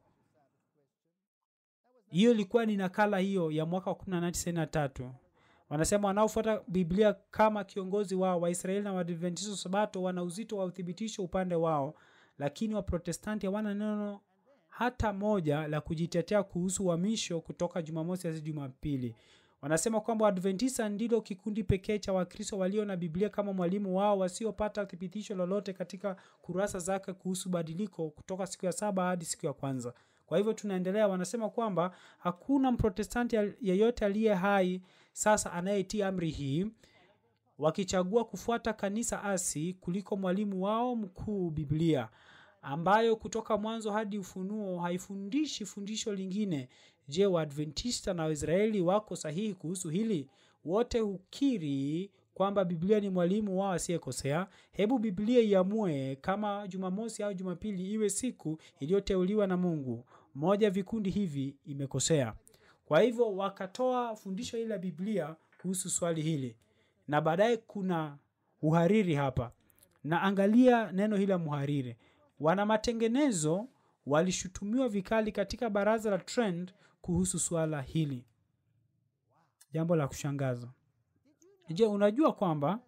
hiyo ilikuwa ni nakala hiyo ya mwaka wa 1993 wanasema wanaofuata biblia kama kiongozi wao waisraeli na waadventisto sabato wana uzito wa uthibitisho upande wao lakini waprotestanti hawana neno hata moja la kujitetea kuhusu uhamisho kutoka jumamosi hadi jumapili wanasema kwamba waadventisa ndilo kikundi pekee cha wakristo walio na biblia kama mwalimu wao wasiopata thibitisho lolote katika kurasa zake kuhusu badiliko kutoka siku ya saba hadi siku ya kwanza kwa hivyo tunaendelea wanasema kwamba hakuna mprotestanti yeyote aliye hai sasa anayetii amri hii wakichagua kufuata kanisa asi kuliko mwalimu wao mkuu Biblia ambayo kutoka mwanzo hadi ufunuo haifundishi fundisho lingine. Je, Waadventista na Waisraeli wako sahihi kuhusu hili? Wote hukiri kwamba Biblia ni mwalimu wao asiyekosea. Hebu Biblia iamue kama Jumamosi au Jumapili iwe siku iliyoteuliwa na Mungu. Moja vikundi hivi imekosea. Kwa hivyo wakatoa fundisho hili la Biblia kuhusu swali hili na baadaye kuna uhariri hapa na angalia neno hili la muhariri wana matengenezo walishutumiwa vikali katika baraza la trend kuhusu swala hili jambo la kushangaza je unajua kwamba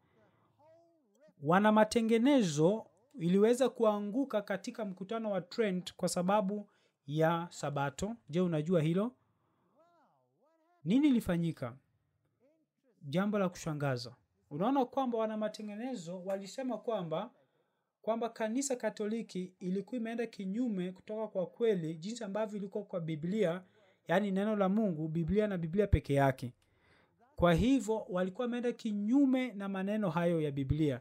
wana matengenezo iliweza kuanguka katika mkutano wa trend kwa sababu ya sabato je unajua hilo nini ilifanyika jambo la kushangaza. Unaona kwamba wana matengenezo walisema kwamba kwamba kanisa Katoliki ilikuwa imeenda kinyume kutoka kwa kweli jinsi ambavyo ilikuwa kwa Biblia, yaani neno la Mungu, Biblia na Biblia peke yake. Kwa hivyo walikuwa wameenda kinyume na maneno hayo ya Biblia,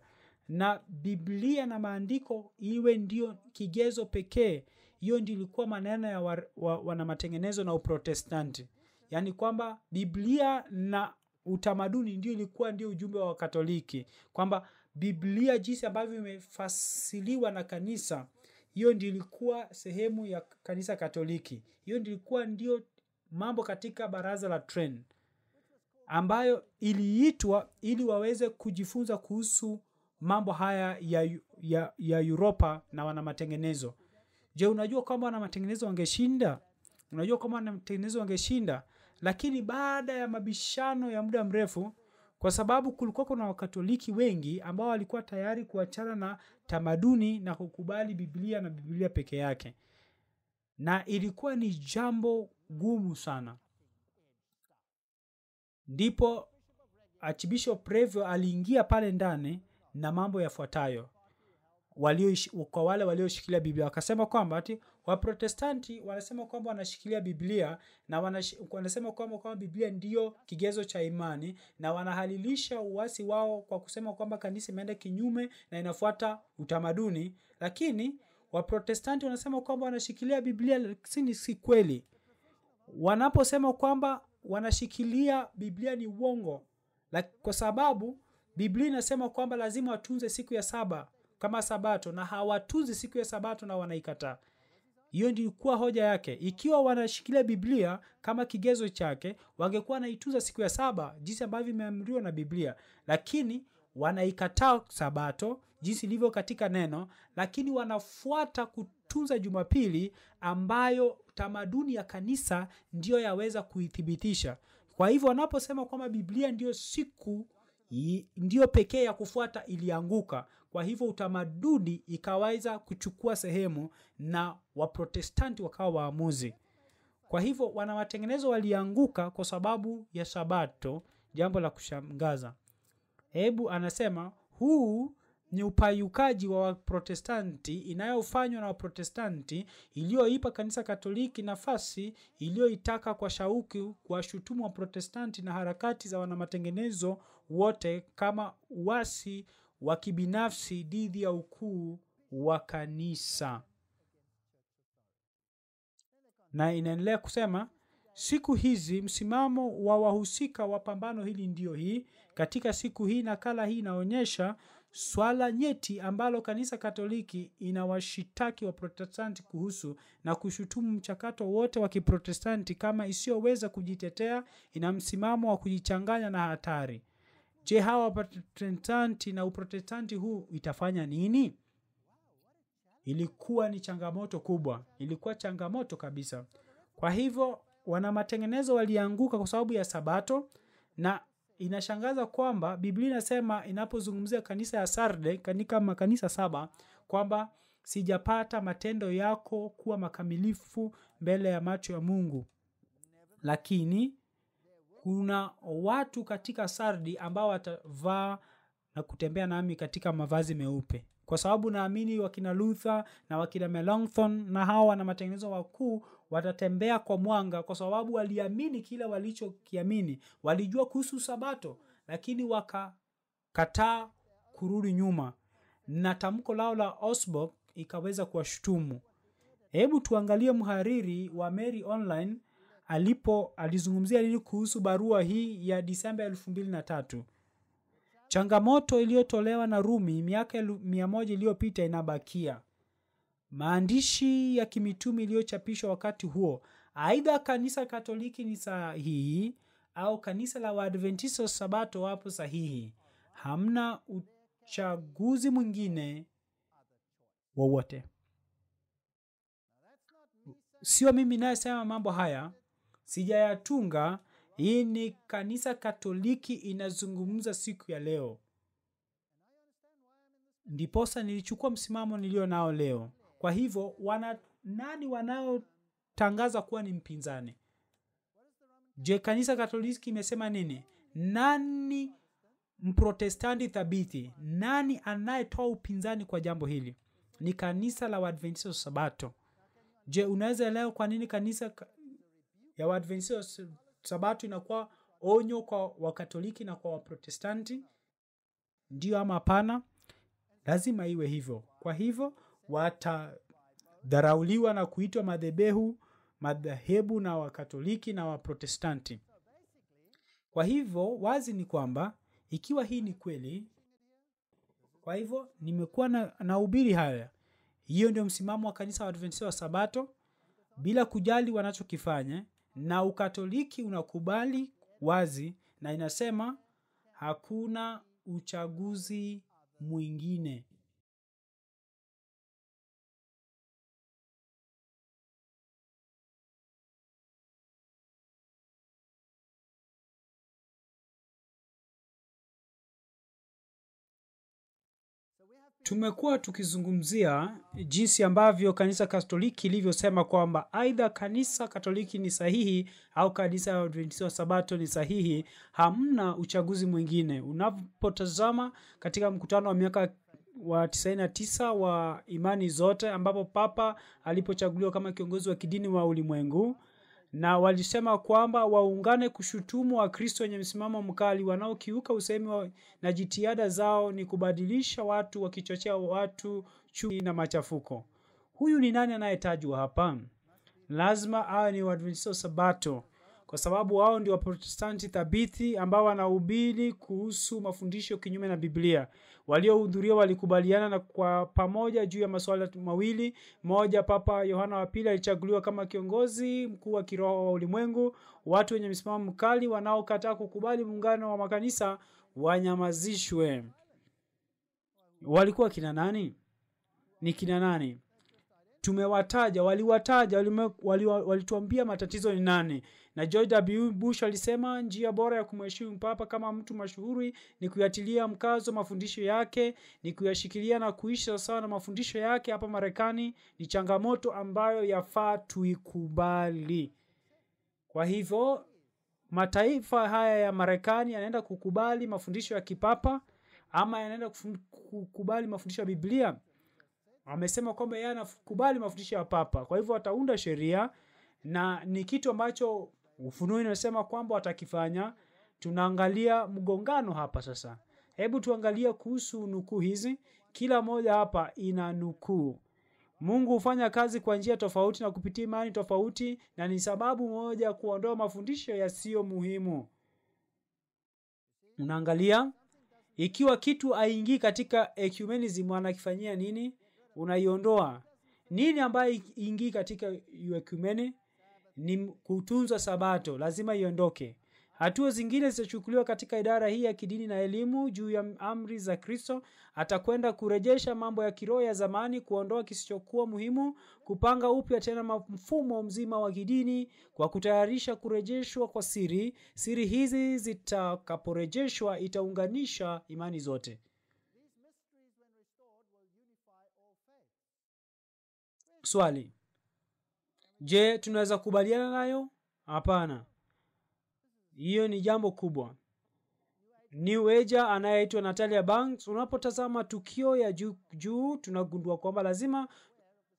na Biblia na maandiko iwe ndio kigezo pekee. Hiyo ndio ilikuwa maneno ya wa, wa, wana matengenezo na Uprotestanti, yaani kwamba Biblia na utamaduni ndio ilikuwa ndio ujumbe wa Katoliki kwamba Biblia jinsi ambavyo imefasiliwa na kanisa, hiyo ndio ilikuwa sehemu ya kanisa Katoliki. Hiyo ndio ilikuwa ndio mambo katika baraza la Trent ambayo iliitwa ili waweze kujifunza kuhusu mambo haya ya, ya, ya Uropa na wana matengenezo. Je, unajua kwamba wana matengenezo wangeshinda? Unajua kwamba wana matengenezo wangeshinda lakini baada ya mabishano ya muda mrefu, kwa sababu kulikuwa kuna Wakatoliki wengi ambao walikuwa tayari kuachana na tamaduni na kukubali Biblia na Biblia peke yake, na ilikuwa ni jambo gumu sana, ndipo Archbishop Previo aliingia pale ndani na mambo yafuatayo walio, kwa wale walioshikilia Biblia wakasema kwamba ati Waprotestanti wanasema kwamba wanashikilia Biblia na wanasema kwamba kwamba Biblia ndiyo kigezo cha imani na wanahalilisha uasi wao kwa kusema kwamba kanisa imeenda kinyume na inafuata utamaduni, lakini Waprotestanti wanasema kwamba wanashikilia Biblia, lakini si kweli. Wanaposema kwamba wanashikilia Biblia ni uongo, kwa sababu Biblia inasema kwamba lazima watunze siku ya saba kama Sabato, na hawatunzi siku ya Sabato na wanaikataa. Hiyo ndiyo ilikuwa hoja yake. Ikiwa wanashikilia Biblia kama kigezo chake, wangekuwa wanaitunza siku ya saba jinsi ambavyo imeamriwa na Biblia, lakini wanaikataa Sabato jinsi ilivyo katika neno, lakini wanafuata kutunza Jumapili ambayo tamaduni ya kanisa ndiyo yaweza kuithibitisha. Kwa hivyo wanaposema kwamba Biblia ndiyo siku ndiyo pekee ya kufuata ilianguka, kwa hivyo utamaduni ikaweza kuchukua sehemu na waprotestanti wakawa waamuzi kwa hivyo wanawatengenezo walianguka kwa sababu ya sabato jambo la kushangaza hebu anasema huu ni upayukaji wa waprotestanti inayofanywa na waprotestanti iliyoipa kanisa katoliki nafasi iliyoitaka kwa shauku kuwashutumu waprotestanti na harakati za wanamatengenezo wote kama uasi wa kibinafsi dhidi ya ukuu wa kanisa. Na inaendelea kusema siku hizi msimamo wa wahusika wa pambano hili ndio hii. Katika siku hii, nakala hii inaonyesha swala nyeti ambalo kanisa Katoliki inawashitaki protestanti kuhusu na kushutumu mchakato wote wa Kiprotestanti kama isiyoweza kujitetea, ina msimamo wa kujichanganya na hatari je hawa waprotestanti na uprotestanti huu itafanya nini ilikuwa ni changamoto kubwa ilikuwa changamoto kabisa kwa hivyo wana matengenezo walianguka kwa sababu ya sabato na inashangaza kwamba biblia inasema inapozungumzia kanisa ya sarde kanika makanisa saba kwamba sijapata matendo yako kuwa makamilifu mbele ya macho ya mungu lakini kuna watu katika sardi ambao watavaa na kutembea nami katika mavazi meupe kwa sababu naamini wakina luther na wakina melanchthon na hawa wana matengenezo wakuu watatembea kwa mwanga kwa sababu waliamini kile walichokiamini walijua kuhusu sabato lakini wakakataa kurudi nyuma na tamko lao la osborg ikaweza kuwashutumu hebu tuangalie mhariri wa mary online alipo alizungumzia nini kuhusu barua hii ya Disemba tatu Changamoto iliyotolewa na Rumi miaka mia moja iliyopita inabakia. Maandishi ya kimitume iliyochapishwa wakati huo, aidha kanisa Katoliki ni sahihi au kanisa la Waadventista Sabato wapo sahihi. Hamna uchaguzi mwingine wowote. Sio mimi nayesema mambo haya, sijayatunga. Hii ni kanisa Katoliki inazungumza siku ya leo. Ndiposa nilichukua msimamo nilio nao leo. Kwa hivyo wana nani wanaotangaza kuwa ni mpinzani? Je, kanisa Katoliki imesema nini? Nani mprotestanti thabiti? Nani anayetoa upinzani kwa jambo hili? Ni kanisa la Waadventista wa Sabato. Je, unaweza elewa kwa nini kanisa ya waadventista sabato inakuwa onyo kwa wakatoliki na kwa waprotestanti ndio ama hapana lazima iwe hivyo kwa hivyo watadharauliwa na kuitwa madhebehu madhehebu na wakatoliki na waprotestanti kwa hivyo wazi ni kwamba ikiwa hii ni kweli kwa hivyo nimekuwa na, ubiri haya hiyo ndio msimamo wa kanisa waadventista wa sabato bila kujali wanachokifanya na ukatoliki unakubali wazi na inasema hakuna uchaguzi mwingine tumekuwa tukizungumzia jinsi ambavyo kanisa katoliki ilivyosema kwamba aidha kanisa katoliki ni sahihi au kanisa ya adventista wa sabato ni sahihi hamna uchaguzi mwingine unapotazama katika mkutano wa miaka wa 99 wa imani zote ambapo papa alipochaguliwa kama kiongozi wa kidini wa ulimwengu na walisema kwamba waungane kushutumu wakristo wenye msimamo mkali wanaokiuka usemi wa, na jitihada zao ni kubadilisha watu wakichochea watu chuki na machafuko huyu ni nani anayetajwa hapa lazima awe ni wadventisto sabato kwa sababu wao ndio waprotestanti thabiti ambao wanahubiri kuhusu mafundisho kinyume na biblia waliohudhuria walikubaliana na kwa pamoja juu ya masuala mawili moja papa yohana wa pili alichaguliwa kama kiongozi mkuu wa kiroho wa ulimwengu watu wenye msimamo mkali wanaokataa kukubali muungano wa makanisa wanyamazishwe walikuwa kina nani ni kina nani tumewataja waliwataja walituambia matatizo ni nani na George W. Bush alisema njia bora ya kumheshimu papa kama mtu mashuhuri ni kuyatilia mkazo mafundisho yake, ni kuyashikilia na kuishi sawasawa na mafundisho yake. Hapa Marekani ni changamoto ambayo yafaa tuikubali. Kwa hivyo mataifa haya ya Marekani yanaenda kukubali mafundisho ya kipapa ama yanaenda kukubali mafundisho ya Biblia? Amesema kwamba yeye anakubali mafundisho ya papa, kwa hivyo wataunda sheria na ni kitu ambacho Ufunuo inasema kwamba watakifanya. Tunaangalia mgongano hapa sasa. Hebu tuangalie kuhusu nukuu hizi. Kila moja hapa ina nukuu. Mungu hufanya kazi kwa njia tofauti na kupitia imani tofauti, na ni sababu moja kuondoa mafundisho yasiyo muhimu. Unaangalia ikiwa kitu aingii katika ecumenism, anakifanyia nini? Unaiondoa. Nini ambayo ingii katika ecumenism? ni kutunzwa Sabato, lazima iondoke. Hatua zingine zitachukuliwa katika idara hii ya kidini na elimu juu ya amri za Kristo. Atakwenda kurejesha mambo ya kiroho ya zamani, kuondoa kisichokuwa muhimu, kupanga upya tena mfumo mzima wa kidini kwa kutayarisha kurejeshwa kwa siri. Siri hizi zitakaporejeshwa, itaunganisha imani zote. Swali: je tunaweza kubaliana nayo hapana hiyo ni jambo kubwa niweja anayeitwa natalia banks unapotazama tukio ya juu juu tunagundua kwamba lazima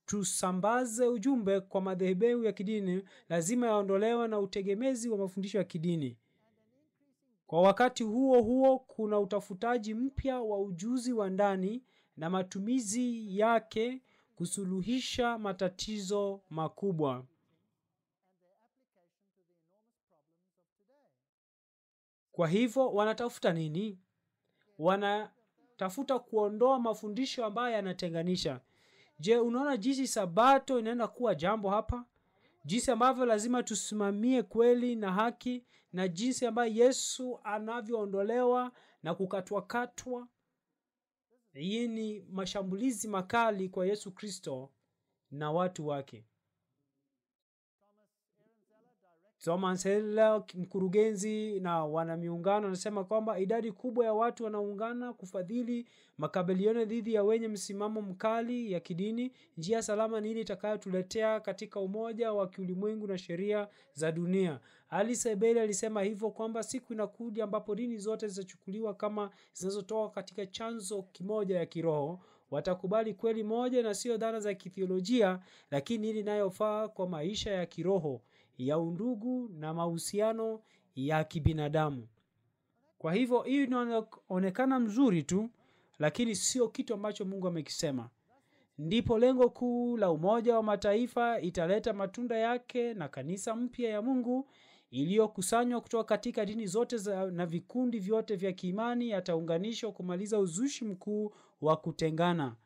tusambaze ujumbe kwa madhehebu ya kidini lazima yaondolewe na utegemezi wa mafundisho ya kidini kwa wakati huo huo kuna utafutaji mpya wa ujuzi wa ndani na matumizi yake kusuluhisha matatizo makubwa kwa hivyo wanatafuta nini wanatafuta kuondoa mafundisho ambayo yanatenganisha je unaona jinsi sabato inaenda kuwa jambo hapa jinsi ambavyo lazima tusimamie kweli na haki na jinsi ambayo yesu anavyoondolewa na kukatwakatwa hii ni mashambulizi makali kwa Yesu Kristo na watu wake. Tom mkurugenzi na wanamiungano, anasema kwamba idadi kubwa ya watu wanaungana kufadhili makabiliano dhidi ya wenye msimamo mkali ya kidini. Njia salama ni ile itakayotuletea katika umoja wa kiulimwengu na sheria za dunia. Ali Sebeli alisema hivyo kwamba siku inakuja ambapo dini zote zitachukuliwa kama zinazotoka katika chanzo kimoja ya kiroho watakubali kweli moja na sio dhana za kithiolojia, lakini ili inayofaa kwa maisha ya kiroho ya undugu na mahusiano ya kibinadamu. Kwa hivyo hiyo inaonekana mzuri tu, lakini sio kitu ambacho Mungu amekisema. Ndipo lengo kuu la Umoja wa Mataifa italeta matunda yake na kanisa mpya ya Mungu iliyokusanywa kutoka katika dini zote za, na vikundi vyote vya kiimani yataunganishwa kumaliza uzushi mkuu wa kutengana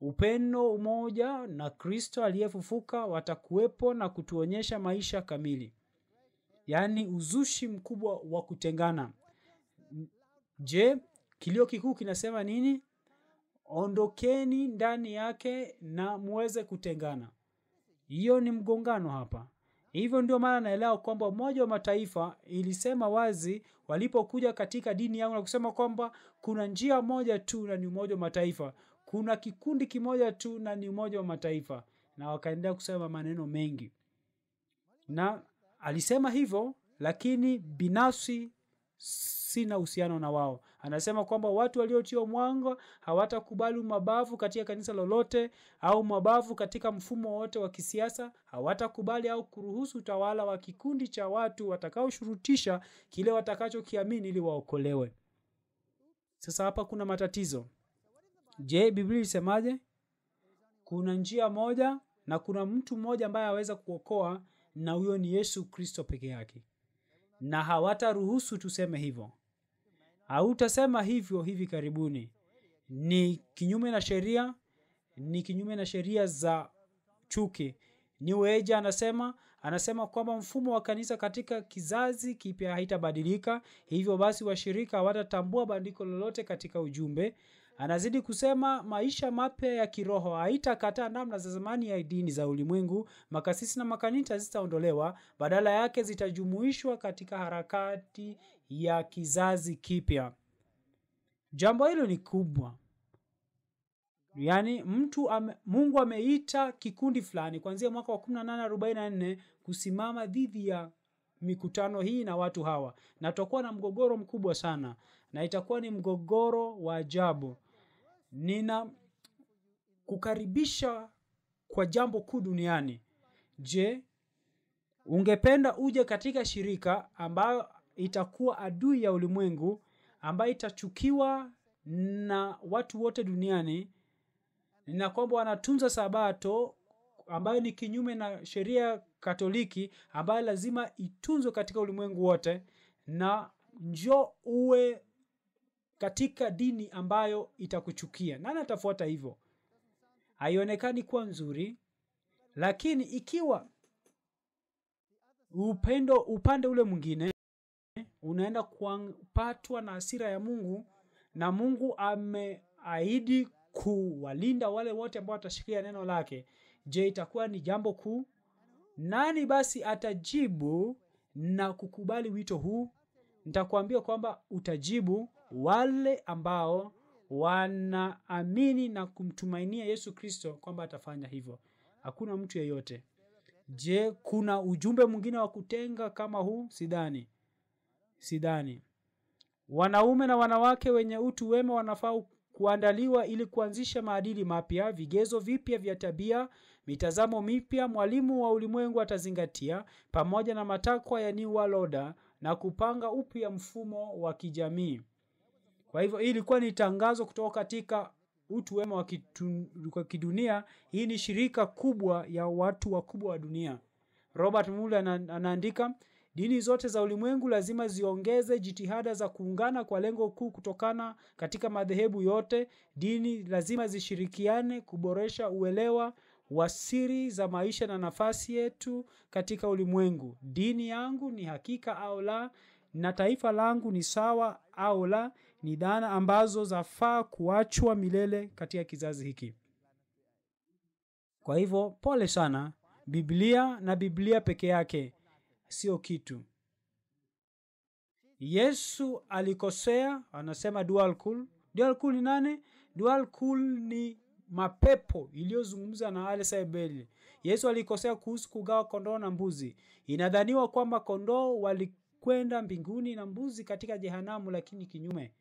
upendo, umoja na Kristo aliyefufuka watakuwepo na kutuonyesha maisha kamili, yaani uzushi mkubwa wa kutengana. Je, kilio kikuu kinasema nini? Ondokeni ndani yake na muweze kutengana. Hiyo ni mgongano hapa. Hivyo ndio maana naelewa kwamba Umoja wa Mataifa ilisema wazi walipokuja katika dini yangu na kusema kwamba kuna njia moja tu na ni Umoja wa Mataifa kuna kikundi kimoja tu na ni Umoja wa Mataifa, na wakaendelea kusema maneno mengi, na alisema hivyo, lakini binafsi sina uhusiano na wao. Anasema kwamba watu waliotia mwanga hawatakubali mabavu katika kanisa lolote au mabavu katika mfumo wote wa kisiasa. Hawatakubali au kuruhusu utawala wa kikundi cha watu watakaoshurutisha kile watakachokiamini ili waokolewe. Sasa hapa kuna matatizo. Je, Biblia ilisemaje? Kuna njia moja na kuna mtu mmoja ambaye aweza kuokoa na huyo ni Yesu Kristo peke yake. Na hawataruhusu tuseme hivyo. Hautasema hivyo hivi karibuni. Ni kinyume na sheria, ni kinyume na sheria za chuki. ni weja anasema anasema kwamba mfumo wa kanisa katika kizazi kipya haitabadilika. Hivyo basi, washirika hawatatambua bandiko lolote katika ujumbe Anazidi kusema maisha mapya ya kiroho haitakataa namna za zamani ya dini za ulimwengu. Makasisi na makanita zitaondolewa, badala yake zitajumuishwa katika harakati ya kizazi kipya. Jambo hilo ni kubwa. Yaani mtu ame, Mungu ameita kikundi fulani kuanzia mwaka wa 1844 kusimama dhidi ya mikutano hii na watu hawa, na tutakuwa na mgogoro mkubwa sana, na itakuwa ni mgogoro wa ajabu nina kukaribisha kwa jambo kuu duniani je ungependa uje katika shirika ambayo itakuwa adui ya ulimwengu ambayo itachukiwa na watu wote duniani na kwamba wanatunza sabato ambayo ni kinyume na sheria katoliki ambayo lazima itunzwe katika ulimwengu wote na njo uwe katika dini ambayo itakuchukia nani atafuata hivyo haionekani kuwa nzuri lakini ikiwa upendo upande ule mwingine unaenda kupatwa na hasira ya mungu na mungu ameahidi kuwalinda wale wote ambao watashikilia neno lake je itakuwa ni jambo kuu nani basi atajibu na kukubali wito huu nitakuambia kwamba utajibu wale ambao wanaamini na kumtumainia Yesu Kristo kwamba atafanya hivyo. Hakuna mtu yeyote. Je, kuna ujumbe mwingine wa kutenga kama huu? Sidhani, sidhani. Wanaume na wanawake wenye utu wema wanafaa kuandaliwa ili kuanzisha maadili mapya, vigezo vipya vya tabia, mitazamo mipya mwalimu wa ulimwengu atazingatia, pamoja na matakwa ya New World Order na kupanga upya mfumo wa kijamii. Kwa hivyo hii ilikuwa ni tangazo kutoka katika utu wema wa kidunia. Hii ni shirika kubwa ya watu wakubwa wa dunia. Robert Muller anaandika, dini zote za ulimwengu lazima ziongeze jitihada za kuungana kwa lengo kuu. Kutokana katika madhehebu yote, dini lazima zishirikiane kuboresha uelewa wa siri za maisha na nafasi yetu katika ulimwengu. Dini yangu ni hakika au la, na taifa langu ni sawa au la, ni dhana ambazo zafaa kuachwa milele katika kizazi hiki. Kwa hivyo, pole sana, Biblia na Biblia peke yake sio kitu. Yesu alikosea, anasema dual cool. Dual cool ni nani? Dual cool ni mapepo iliyozungumza na wale Saibeli. Yesu alikosea kuhusu kugawa kondoo na mbuzi. Inadhaniwa kwamba kondoo walikwenda mbinguni na mbuzi katika jehanamu, lakini kinyume.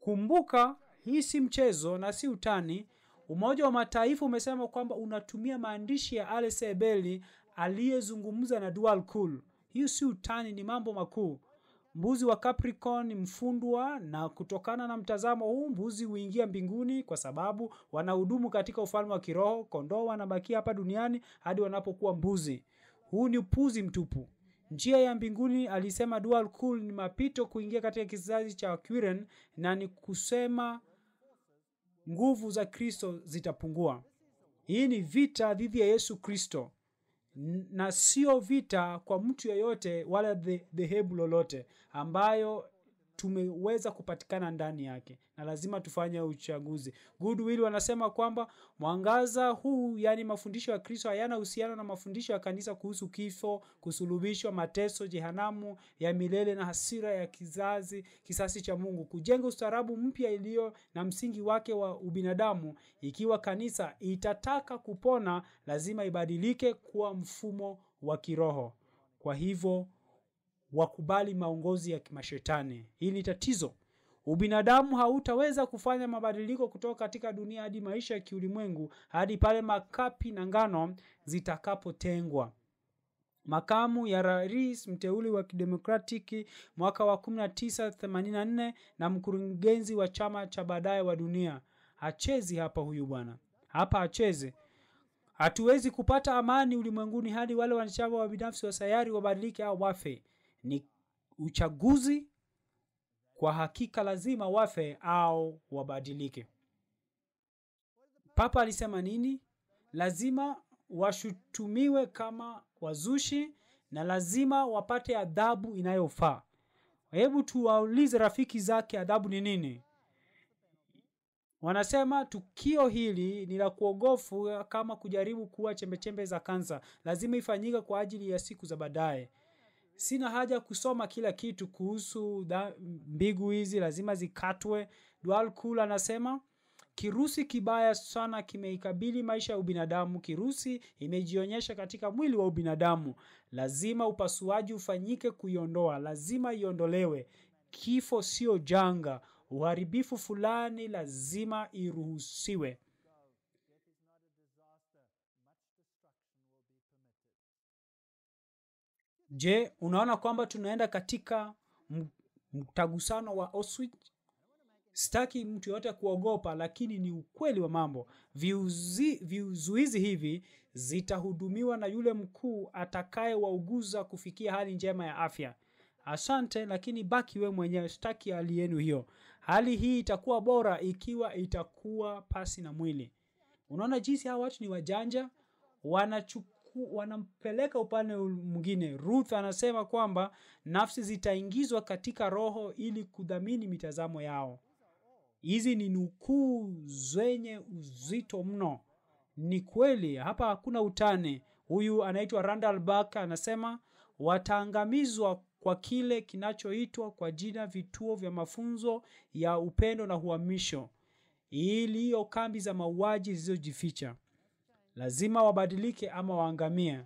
Kumbuka, hii si mchezo na si utani. Umoja wa Mataifa umesema kwamba unatumia maandishi ya ale aliyezungumza na Dual Cool. Hiyo si utani, ni mambo makuu. Mbuzi wa Capricorn mfundwa, na kutokana na mtazamo huu mbuzi huingia mbinguni kwa sababu wanahudumu katika ufalme wa kiroho. Kondoo wanabakia hapa duniani hadi wanapokuwa mbuzi. Huu ni upuzi mtupu. Njia ya mbinguni, alisema Dual Cool, ni mapito kuingia katika kizazi cha Aquarian, na ni kusema nguvu za Kristo zitapungua. Hii ni vita dhidi ya Yesu Kristo na sio vita kwa mtu yeyote wala dhehebu lolote ambayo tumeweza kupatikana ndani yake na lazima tufanye uchaguzi goodwill wanasema kwamba mwangaza huu yaani mafundisho ya kristo hayana uhusiano na mafundisho ya kanisa kuhusu kifo kusulubishwa mateso jehanamu ya milele na hasira ya kizazi kisasi cha mungu kujenga ustaarabu mpya iliyo na msingi wake wa ubinadamu ikiwa kanisa itataka kupona lazima ibadilike kuwa mfumo wa kiroho kwa hivyo wakubali maongozi ya kimashetani. Hili ni tatizo. Ubinadamu hautaweza kufanya mabadiliko kutoka katika dunia hadi maisha ya kiulimwengu hadi pale makapi na ngano zitakapotengwa. Makamu ya rais mteuli wa kidemokratiki mwaka wa 1984 na mkurugenzi wa chama cha baadaye wa dunia. Hachezi hapa huyu bwana, hapa hacheze. Hatuwezi kupata amani ulimwenguni hadi wale wanachama wa binafsi wa sayari wabadilike au wafe ni uchaguzi, kwa hakika lazima wafe au wabadilike. Papa alisema nini? Lazima washutumiwe kama wazushi na lazima wapate adhabu inayofaa. Hebu tuwaulize rafiki zake, adhabu ni nini? Wanasema tukio hili ni la kuogofu, kama kujaribu kuwa chembechembe za kansa, lazima ifanyike kwa ajili ya siku za baadaye sina haja kusoma kila kitu kuhusu mbigu hizi lazima zikatwe dual cool anasema kirusi kibaya sana kimeikabili maisha ya ubinadamu kirusi imejionyesha katika mwili wa ubinadamu lazima upasuaji ufanyike kuiondoa lazima iondolewe kifo sio janga uharibifu fulani lazima iruhusiwe je unaona kwamba tunaenda katika mtagusano wa Auschwitz? sitaki mtu yoyote kuogopa lakini ni ukweli wa mambo vizuizi viuzuizi hivi zitahudumiwa na yule mkuu atakayewauguza kufikia hali njema ya afya asante lakini baki we mwenyewe sitaki hali yenu hiyo hali hii itakuwa bora ikiwa itakuwa pasi na mwili unaona jinsi hawa watu ni wajanja wanachuku wanampeleka upande mwingine ruth anasema kwamba nafsi zitaingizwa katika roho ili kudhamini mitazamo yao hizi ni nukuu zenye uzito mno ni kweli hapa hakuna utane huyu anaitwa randal bak anasema wataangamizwa kwa kile kinachoitwa kwa jina vituo vya mafunzo ya upendo na uhamisho iliyo kambi za mauaji zilizojificha lazima wabadilike ama waangamie.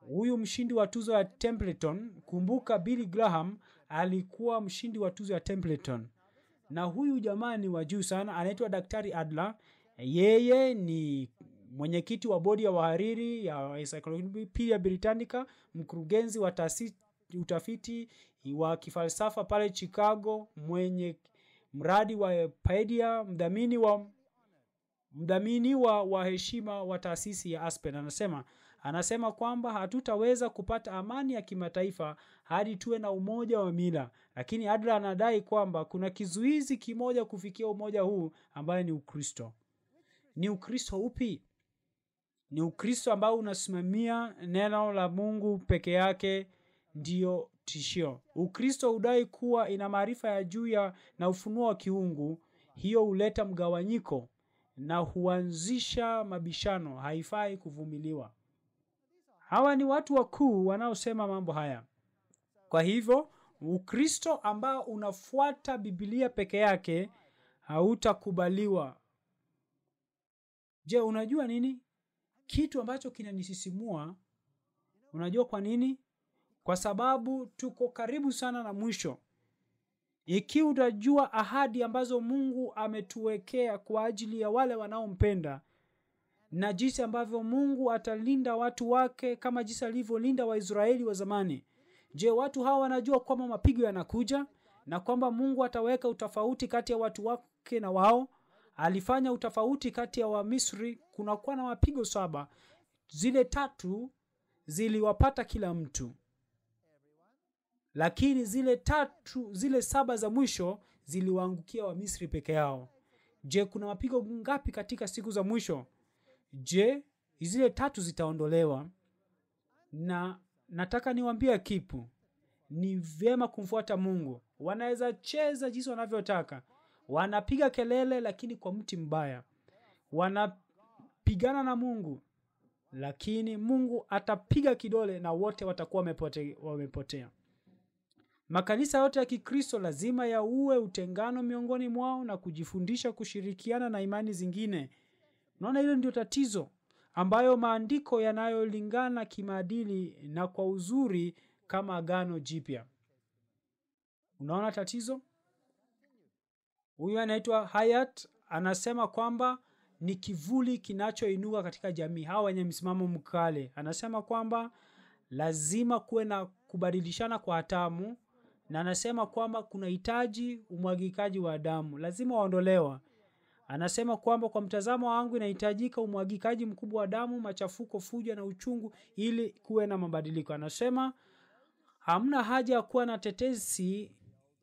Huyu mshindi wa tuzo ya Templeton, kumbuka Billy Graham alikuwa mshindi wa tuzo ya Templeton, na huyu jamaa ni wa juu sana, anaitwa Daktari Adler. Yeye ni mwenyekiti wa bodi ya wahariri ya Encyclopedia Britannica, mkurugenzi wa taasisi utafiti wa kifalsafa pale Chicago, mwenye mradi wa Paedia, mdhamini wa mdhaminiwa wa heshima wa taasisi ya Aspen anasema anasema kwamba hatutaweza kupata amani ya kimataifa hadi tuwe na umoja wa mila, lakini Adler anadai kwamba kuna kizuizi kimoja kufikia umoja huu ambayo ni Ukristo. Ni Ukristo upi? Ni Ukristo ambao unasimamia neno la Mungu peke yake ndiyo tishio. Ukristo hudai kuwa ina maarifa ya juu ya na ufunuo wa kiungu, hiyo huleta mgawanyiko na huanzisha mabishano, haifai kuvumiliwa. Hawa ni watu wakuu wanaosema mambo haya. Kwa hivyo Ukristo ambao unafuata Biblia peke yake hautakubaliwa. Je, unajua nini kitu ambacho kinanisisimua? Unajua kwa nini? Kwa sababu tuko karibu sana na mwisho. Ikiwa utajua ahadi ambazo Mungu ametuwekea kwa ajili ya wale wanaompenda na jinsi ambavyo Mungu atalinda watu wake kama jinsi alivyolinda Waisraeli wa zamani. Je, watu hawa wanajua kwamba mapigo yanakuja na kwamba Mungu ataweka utofauti kati ya watu wake na wao? Alifanya utofauti kati ya Wamisri, kunakuwa na mapigo saba, zile tatu ziliwapata kila mtu lakini zile tatu zile saba za mwisho ziliwaangukia Wamisri peke yao. Je, kuna mapigo ngapi katika siku za mwisho? Je, zile tatu zitaondolewa? Na nataka niwaambie kipu, ni vyema kumfuata Mungu. Wanaweza cheza jinsi wanavyotaka, wanapiga kelele, lakini kwa mti mbaya, wanapigana na Mungu, lakini Mungu atapiga kidole na wote watakuwa wamepotea. Makanisa yote ya Kikristo lazima yaue utengano miongoni mwao na kujifundisha kushirikiana na imani zingine. Unaona, hilo ndio tatizo ambayo maandiko yanayolingana kimaadili na kwa uzuri kama Agano Jipya. Unaona tatizo? Huyu anaitwa Hayat anasema kwamba ni kivuli kinachoinuka katika jamii, hawa wenye msimamo mkali. Anasema kwamba lazima kuwe na kubadilishana kwa hatamu na anasema kwamba kuna hitaji umwagikaji wa damu, lazima waondolewa. Anasema kwamba kwa mtazamo wangu inahitajika umwagikaji mkubwa wa damu, machafuko, fujo na uchungu, ili kuwe na mabadiliko. Anasema hamna haja ya kuwa na tetesi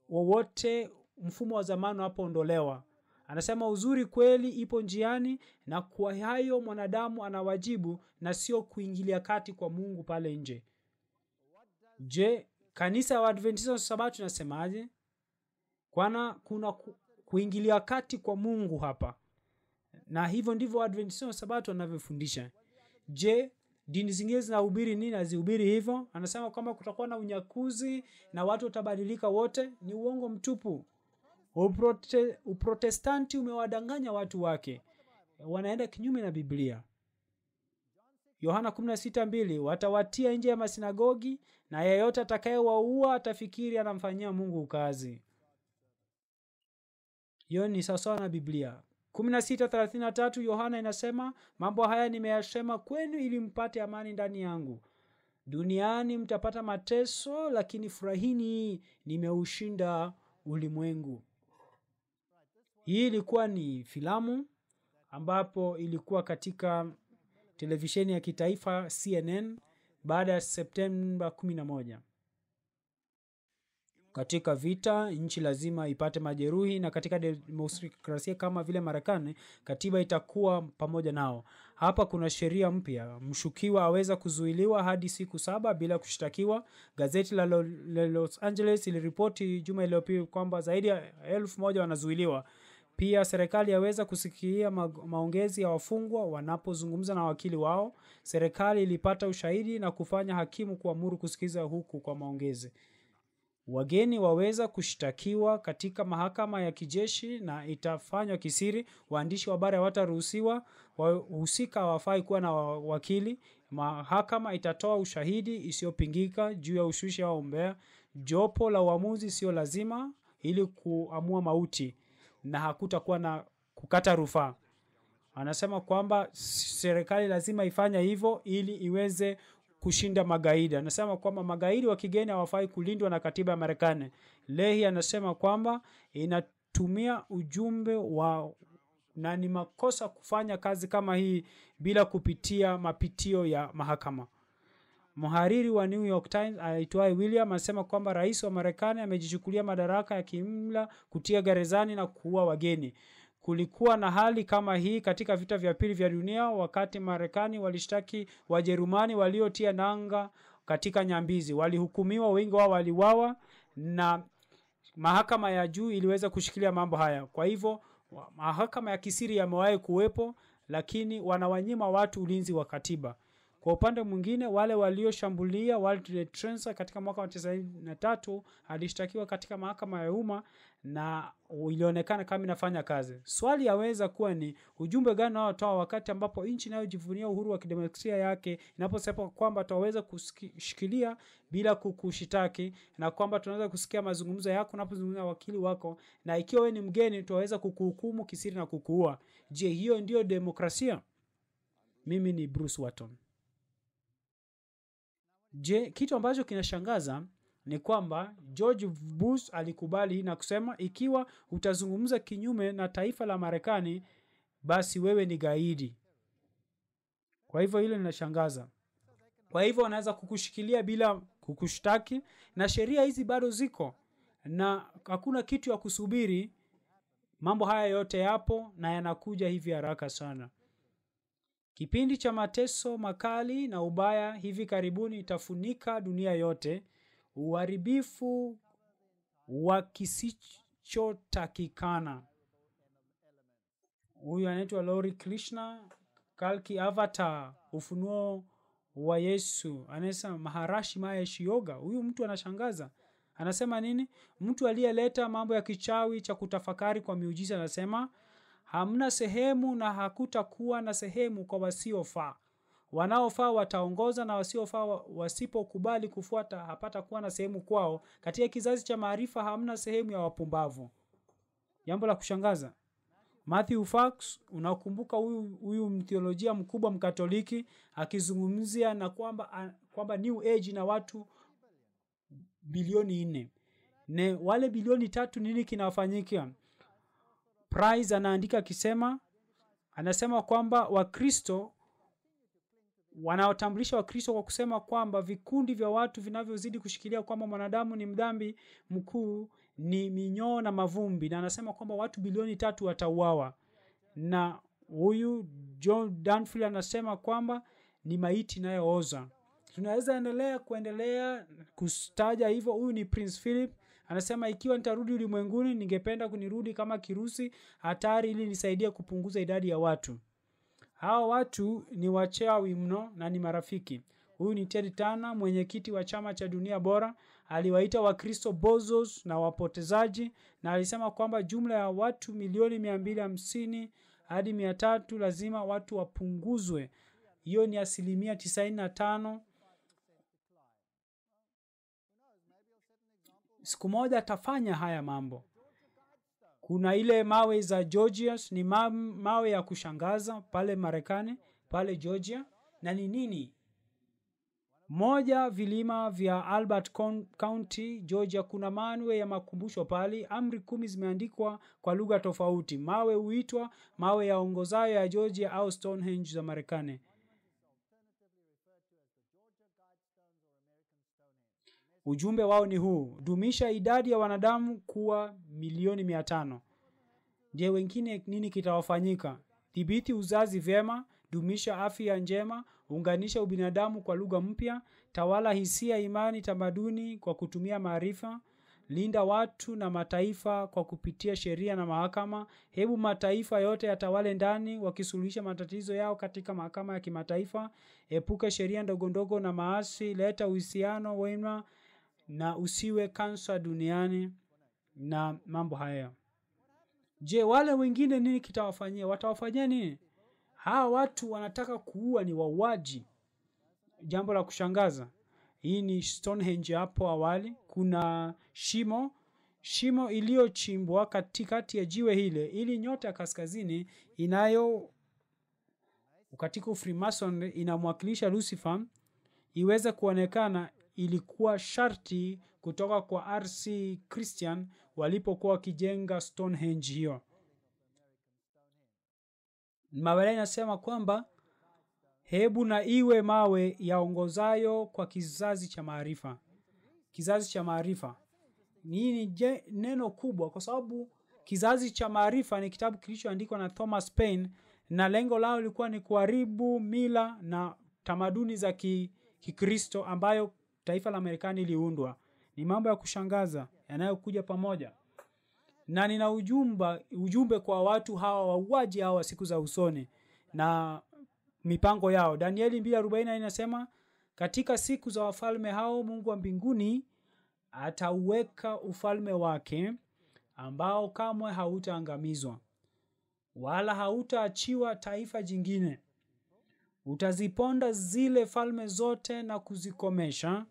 wowote, mfumo wa zamani unapoondolewa. Anasema uzuri kweli ipo njiani, na kwa hayo mwanadamu ana wajibu na sio kuingilia kati kwa Mungu pale nje. Je, kanisa ya Adventista Sabato inasemaje? Kwana kuna kuingilia kati kwa Mungu hapa, na hivyo ndivyo Adventista Sabato wanavyofundisha. Je, dini zingine zinahubiri nini? azihubiri hivyo. Anasema kwamba kutakuwa na unyakuzi na watu watabadilika wote, ni uongo mtupu. Uprote, uprotestanti umewadanganya watu wake, wanaenda kinyume na Biblia. Yohana 16:2 watawatia nje ya masinagogi na yeyote atakayewaua atafikiri anamfanyia Mungu kazi. Hiyo ni sawasawa na Biblia. 16:33 Yohana inasema, mambo haya nimeyasema kwenu ili mpate amani ndani yangu. Duniani mtapata mateso, lakini furahini, nimeushinda ulimwengu. Hii ilikuwa ni filamu ambapo ilikuwa katika televisheni ya kitaifa CNN baada ya Septemba 11. Katika vita nchi lazima ipate majeruhi, na katika demokrasia kama vile Marekani, katiba itakuwa pamoja nao. Hapa kuna sheria mpya: mshukiwa aweza kuzuiliwa hadi siku saba bila kushtakiwa. Gazeti la Los Angeles iliripoti juma iliyopita kwamba zaidi ya elfu moja wanazuiliwa pia serikali yaweza kusikia maongezi ya wafungwa wanapozungumza na wakili wao. Serikali ilipata ushahidi na kufanya hakimu kuamuru kusikiza huku kwa maongezi. Wageni waweza kushtakiwa katika mahakama ya kijeshi na itafanywa kisiri. Waandishi wa habari hawataruhusiwa. Wahusika hawafai kuwa na wakili. Mahakama itatoa ushahidi isiyopingika juu ya ushushi au umbea. Jopo la uamuzi sio lazima ili kuamua mauti na hakutakuwa na kukata rufaa. Anasema kwamba serikali lazima ifanya hivyo ili iweze kushinda magaidi. Anasema kwamba magaidi wa kigeni hawafai kulindwa na katiba ya Marekani. Lehi anasema kwamba inatumia ujumbe wa na ni makosa kufanya kazi kama hii bila kupitia mapitio ya mahakama. Mhariri wa New York Times aitwaye William anasema kwamba rais wa Marekani amejichukulia madaraka ya kiimla kutia gerezani na kuua wageni. Kulikuwa na hali kama hii katika vita vya pili vya dunia wakati Marekani walishtaki Wajerumani waliotia nanga katika nyambizi. Walihukumiwa, wengi wao waliwawa na mahakama ya juu iliweza kushikilia mambo haya. Kwa hivyo mahakama ya kisiri yamewahi kuwepo, lakini wanawanyima watu ulinzi wa katiba. Kwa upande mwingine, wale walioshambulia World Trade Center katika mwaka wa 93 alishtakiwa katika mahakama ya umma na ilionekana kama inafanya kazi. Swali yaweza kuwa ni ujumbe gani unaotoa wakati ambapo nchi inayojivunia uhuru wa kidemokrasia yake inaposema kwamba tunaweza kushikilia bila kukushitaki na kwamba tunaweza kusikia mazungumzo yako unapozungumza wakili wako, na ikiwa wewe ni mgeni tunaweza kukuhukumu kisiri na kukuua. Je, hiyo ndiyo demokrasia? Mimi ni Bruce Watton. Je, kitu ambacho kinashangaza ni kwamba George Bush alikubali na kusema ikiwa utazungumza kinyume na taifa la Marekani basi wewe ni gaidi. Kwa hivyo hilo linashangaza. Kwa hivyo wanaweza kukushikilia bila kukushtaki, na sheria hizi bado ziko na hakuna kitu ya kusubiri. Mambo haya yote yapo na yanakuja hivi haraka sana. Kipindi cha mateso makali na ubaya hivi karibuni itafunika dunia yote. Uharibifu wa kisichotakikana. Huyu anaitwa Lori Krishna Kalki Avatar, ufunuo wa Yesu. Anasema Maharashi Mahesh Yoga. Huyu mtu anashangaza. Anasema nini? Mtu aliyeleta mambo ya kichawi cha kutafakari kwa miujiza anasema hamna sehemu na hakutakuwa na sehemu kwa wasiofaa wanaofaa wataongoza na wasiofaa wasipokubali kufuata hapata kuwa na sehemu kwao katika kizazi cha maarifa hamna sehemu ya wapumbavu jambo la kushangaza Matthew Fox unakumbuka huyu huyu mtheolojia mkubwa mkatoliki akizungumzia na kwamba kwamba New Age na watu bilioni nne ne wale bilioni tatu nini kinawafanyikia Price anaandika akisema, anasema kwamba Wakristo wanaotambulisha Wakristo kwa kusema kwamba vikundi vya watu vinavyozidi kushikilia kwamba mwanadamu ni mdhambi mkuu ni minyoo na mavumbi, na anasema kwamba watu bilioni tatu watauawa. Na huyu John Danfield anasema kwamba ni maiti inayooza. Tunaweza endelea kuendelea kustaja hivyo. Huyu ni Prince Philip Anasema ikiwa nitarudi ulimwenguni, ningependa kunirudi kama kirusi hatari ili nisaidie kupunguza idadi ya watu. Hawa watu ni wachawi mno na ni marafiki. Huyu ni Ted Tana, mwenyekiti wa chama cha dunia bora. Aliwaita Wakristo bozos na wapotezaji, na alisema kwamba jumla ya watu milioni mia mbili hamsini hadi mia tatu lazima watu wapunguzwe. Hiyo ni asilimia tisaini na tano siku moja atafanya haya mambo kuna ile mawe za georgias ni ma, mawe ya kushangaza pale marekani pale georgia na ni nini moja vilima vya albert county georgia kuna manwe ya makumbusho pale amri kumi zimeandikwa kwa lugha tofauti mawe huitwa mawe yaongozayo ya georgia au stonehenge za marekani Ujumbe wao ni huu: dumisha idadi ya wanadamu kuwa milioni mia tano. Je, wengine nini kitawafanyika? Dhibiti uzazi vyema, dumisha afya njema, unganisha ubinadamu kwa lugha mpya, tawala hisia, imani, tamaduni kwa kutumia maarifa, linda watu na mataifa kwa kupitia sheria na mahakama. Hebu mataifa yote yatawale ndani, wakisuluhisha matatizo yao katika mahakama ya kimataifa. Epuka sheria ndogondogo na maasi, leta uhusiano wema na usiwe kansa duniani na mambo haya je wale wengine nini kitawafanyia watawafanyia nini hawa watu wanataka kuua ni wauaji jambo la kushangaza hii ni stonehenge hapo awali kuna shimo shimo iliyochimbwa katikati ya jiwe hile ili nyota ya kaskazini inayo katika freemason inamwakilisha lucifer iweze kuonekana ilikuwa sharti kutoka kwa RC Christian walipokuwa wakijenga Stonehenge hiyo. Mabala inasema kwamba hebu na iwe mawe yaongozayo kwa kizazi cha maarifa. Kizazi cha maarifa hii ni neno kubwa, kwa sababu kizazi cha maarifa ni kitabu kilichoandikwa na Thomas Paine, na lengo lao lilikuwa ni kuharibu mila na tamaduni za Kikristo ambayo taifa la Marekani liundwa. Ni mambo ya kushangaza yanayokuja pamoja, na nina ujumbe, ujumbe kwa watu hawa wauaji hawa siku za usoni na mipango yao. Danieli 2:40 inasema katika siku za wafalme hao Mungu wa mbinguni atauweka ufalme wake ambao kamwe hautaangamizwa wala hautaachiwa taifa jingine. Utaziponda zile falme zote na kuzikomesha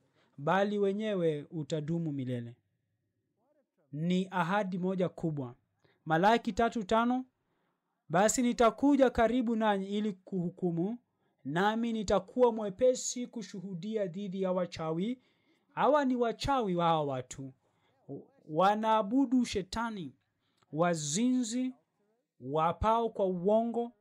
bali wenyewe utadumu milele ni ahadi moja kubwa malaki tatu tano basi nitakuja karibu nanyi ili kuhukumu nami nitakuwa mwepesi kushuhudia dhidi ya wachawi hawa ni wachawi wao watu wanaabudu shetani wazinzi wapao kwa uongo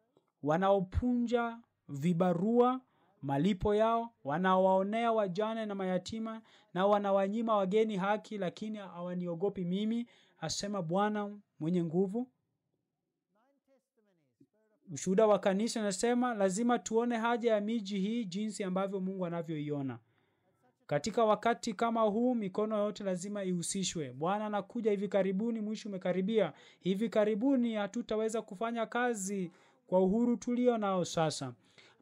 wanaopunja vibarua malipo yao, wanawaonea wajane na mayatima na wanawanyima wageni haki, lakini hawaniogopi mimi, asema Bwana mwenye nguvu. Ushuhuda wa kanisa nasema lazima tuone haja ya miji hii jinsi ambavyo Mungu anavyoiona. Katika wakati kama huu, mikono yote lazima ihusishwe. Bwana anakuja hivi karibuni, mwisho umekaribia. Hivi karibuni hatutaweza kufanya kazi kwa uhuru tulio nao sasa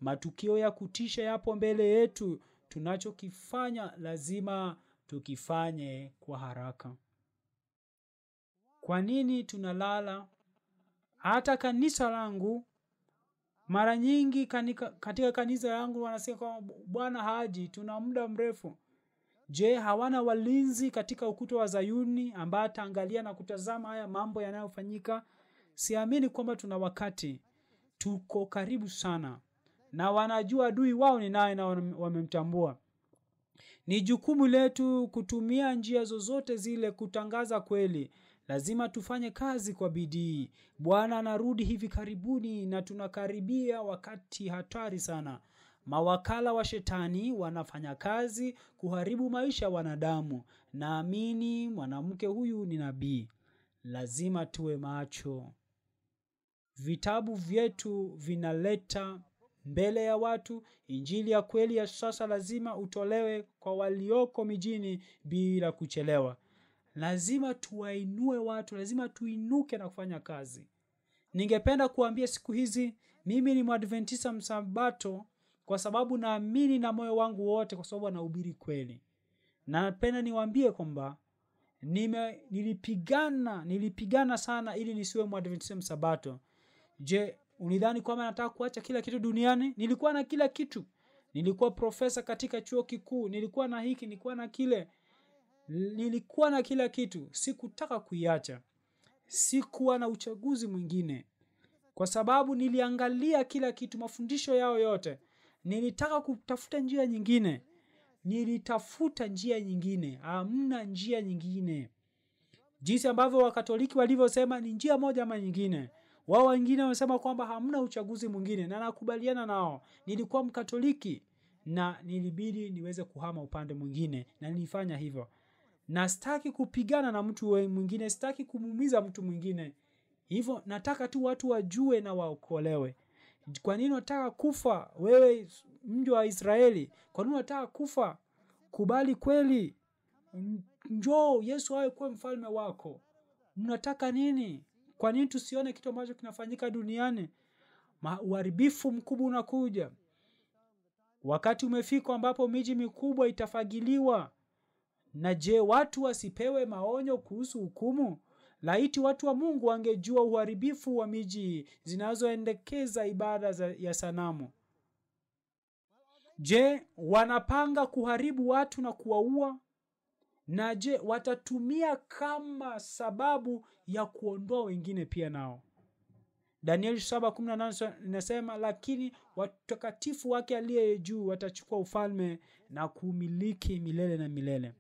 matukio ya kutisha yapo mbele yetu tunachokifanya lazima tukifanye kwa haraka kwa nini tunalala hata kanisa langu mara nyingi kanika, katika kanisa yangu wanasema kwamba bwana haji tuna muda mrefu je hawana walinzi katika ukuta wa zayuni ambaye ataangalia na kutazama haya mambo yanayofanyika siamini kwamba tuna wakati tuko karibu sana na wanajua adui wao ni naye na wamemtambua ni jukumu letu kutumia njia zozote zile kutangaza kweli lazima tufanye kazi kwa bidii bwana anarudi hivi karibuni na tunakaribia wakati hatari sana mawakala wa shetani wanafanya kazi kuharibu maisha ya wanadamu naamini mwanamke huyu ni nabii lazima tuwe macho vitabu vyetu vinaleta mbele ya watu. Injili ya kweli ya sasa lazima utolewe kwa walioko mijini bila kuchelewa. Lazima tuwainue watu, lazima tuinuke na kufanya kazi. Ningependa kuambia siku hizi mimi ni Mwadventista msabato kwa sababu naamini na moyo wangu wote, kwa sababu anahubiri kweli. Napenda niwaambie kwamba nime, nilipigana nilipigana sana ili nisiwe Mwadventista msabato. Je, unidhani kwamba nataka kuacha kila kitu duniani nilikuwa na kila kitu nilikuwa profesa katika chuo kikuu nilikuwa na hiki nilikuwa na kile nilikuwa na kila kitu sikutaka kuiacha sikuwa na uchaguzi mwingine kwa sababu niliangalia kila kitu mafundisho yao yote nilitaka kutafuta njia nyingine nilitafuta njia nyingine amna njia nyingine jinsi ambavyo wakatoliki walivyosema ni njia moja ama nyingine wao wengine wamesema kwamba hamna uchaguzi mwingine, na nakubaliana nao. Nilikuwa Mkatoliki na nilibidi niweze kuhama upande mwingine, na nilifanya hivyo, na sitaki kupigana na mtu mwingine, sitaki kumuumiza mtu mwingine. Hivyo nataka tu watu wajue na waokolewe. Kwa nini unataka kufa wewe, mji wa Israeli? Kwa nini unataka kufa? Kubali kweli, njoo Yesu awe kuwa mfalme wako. Mnataka nini? kwa nini tusione kitu ambacho kinafanyika duniani uharibifu mkubwa unakuja wakati umefika ambapo miji mikubwa itafagiliwa na je watu wasipewe maonyo kuhusu hukumu laiti watu wa mungu wangejua uharibifu wa miji zinazoendekeza ibada za, ya sanamu je wanapanga kuharibu watu na kuwaua na je watatumia kama sababu ya kuondoa wengine pia nao danieli 718 inasema lakini watakatifu wake aliye juu watachukua ufalme na kuumiliki milele na milele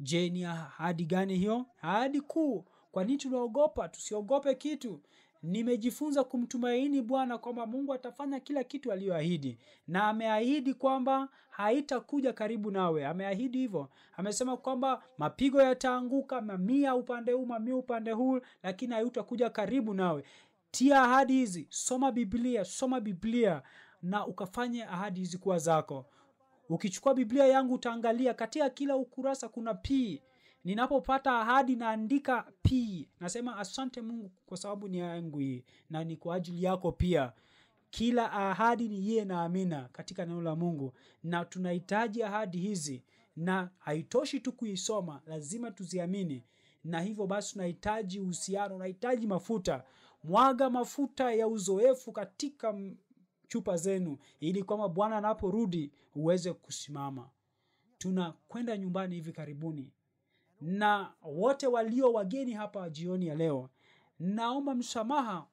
je ni ahadi gani hiyo ahadi kuu kwa nini tunaogopa tusiogope kitu nimejifunza kumtumaini bwana kwamba mungu atafanya kila kitu aliyoahidi na ameahidi kwamba haitakuja karibu nawe ameahidi hivyo amesema kwamba mapigo yataanguka mamia upande huu mamia upande huu lakini hayutakuja karibu nawe tia ahadi hizi soma biblia soma biblia na ukafanye ahadi hizi kuwa zako ukichukua biblia yangu utaangalia katika kila ukurasa kuna pii ninapopata ahadi naandika p nasema asante mungu kwa sababu ni yangu hii na ni kwa ajili yako pia kila ahadi ni yeye na amina katika neno la mungu na tunahitaji ahadi hizi na haitoshi tu kuisoma lazima tuziamini na hivyo basi tunahitaji uhusiano unahitaji mafuta mwaga mafuta ya uzoefu katika chupa zenu ili kwamba bwana anaporudi uweze kusimama tunakwenda nyumbani hivi karibuni na wote walio wageni hapa jioni ya leo naomba msamaha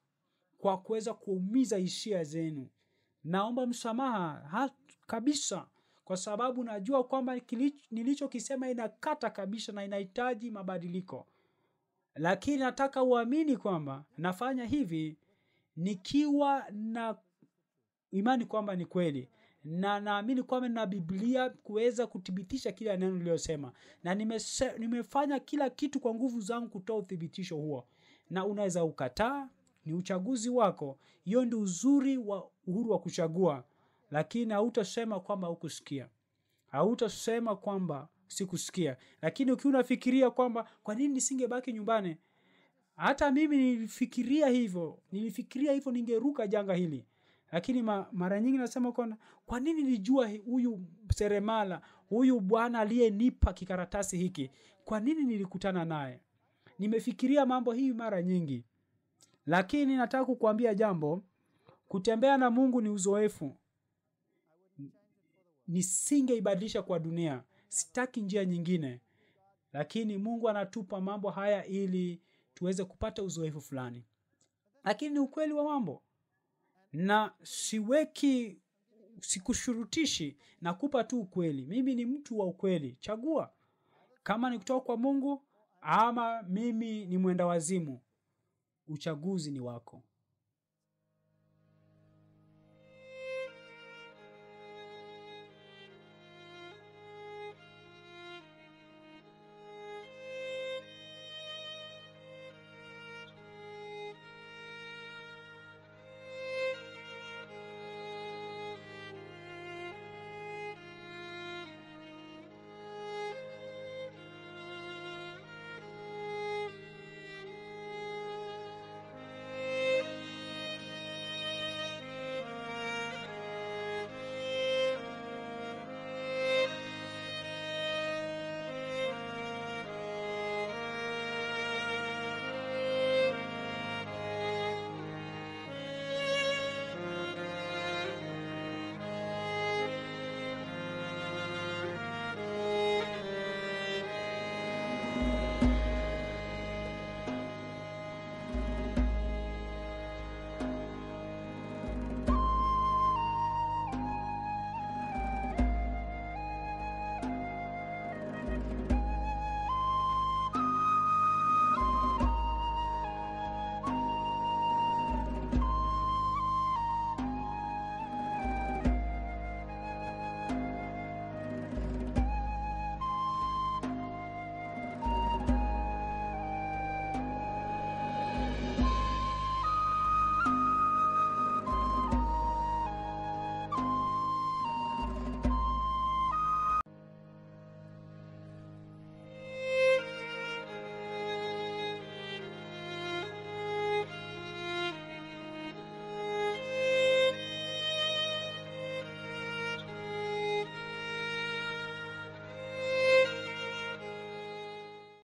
kwa kuweza kuumiza hisia zenu naomba msamaha ha, kabisa kwa sababu najua kwamba nilichokisema inakata kabisa na inahitaji mabadiliko lakini nataka uamini kwamba nafanya hivi nikiwa na imani kwamba ni kweli na naamini kwamba na biblia kuweza kuthibitisha kila neno niliyosema na nimese, nimefanya kila kitu kwa nguvu zangu kutoa uthibitisho huo na unaweza ukataa ni uchaguzi wako hiyo ndio uzuri wa uhuru wa kuchagua lakini hautasema kwamba hukusikia hautasema kwamba sikusikia lakini ukiwa unafikiria kwamba kwa nini nisingebaki nyumbani hata mimi nilifikiria hivyo nilifikiria hivyo ningeruka janga hili lakini ma, mara nyingi nasema kwamba kwa nini nijua huyu seremala huyu bwana aliyenipa kikaratasi hiki kwa nini nilikutana naye nimefikiria mambo hii mara nyingi lakini nataka kukuambia jambo kutembea na mungu ni uzoefu nisingeibadilisha kwa dunia sitaki njia nyingine lakini mungu anatupa mambo haya ili tuweze kupata uzoefu fulani lakini ni ukweli wa mambo na siweki sikushurutishi nakupa tu ukweli mimi ni mtu wa ukweli chagua kama ni kutoka kwa mungu ama mimi ni mwenda wazimu uchaguzi ni wako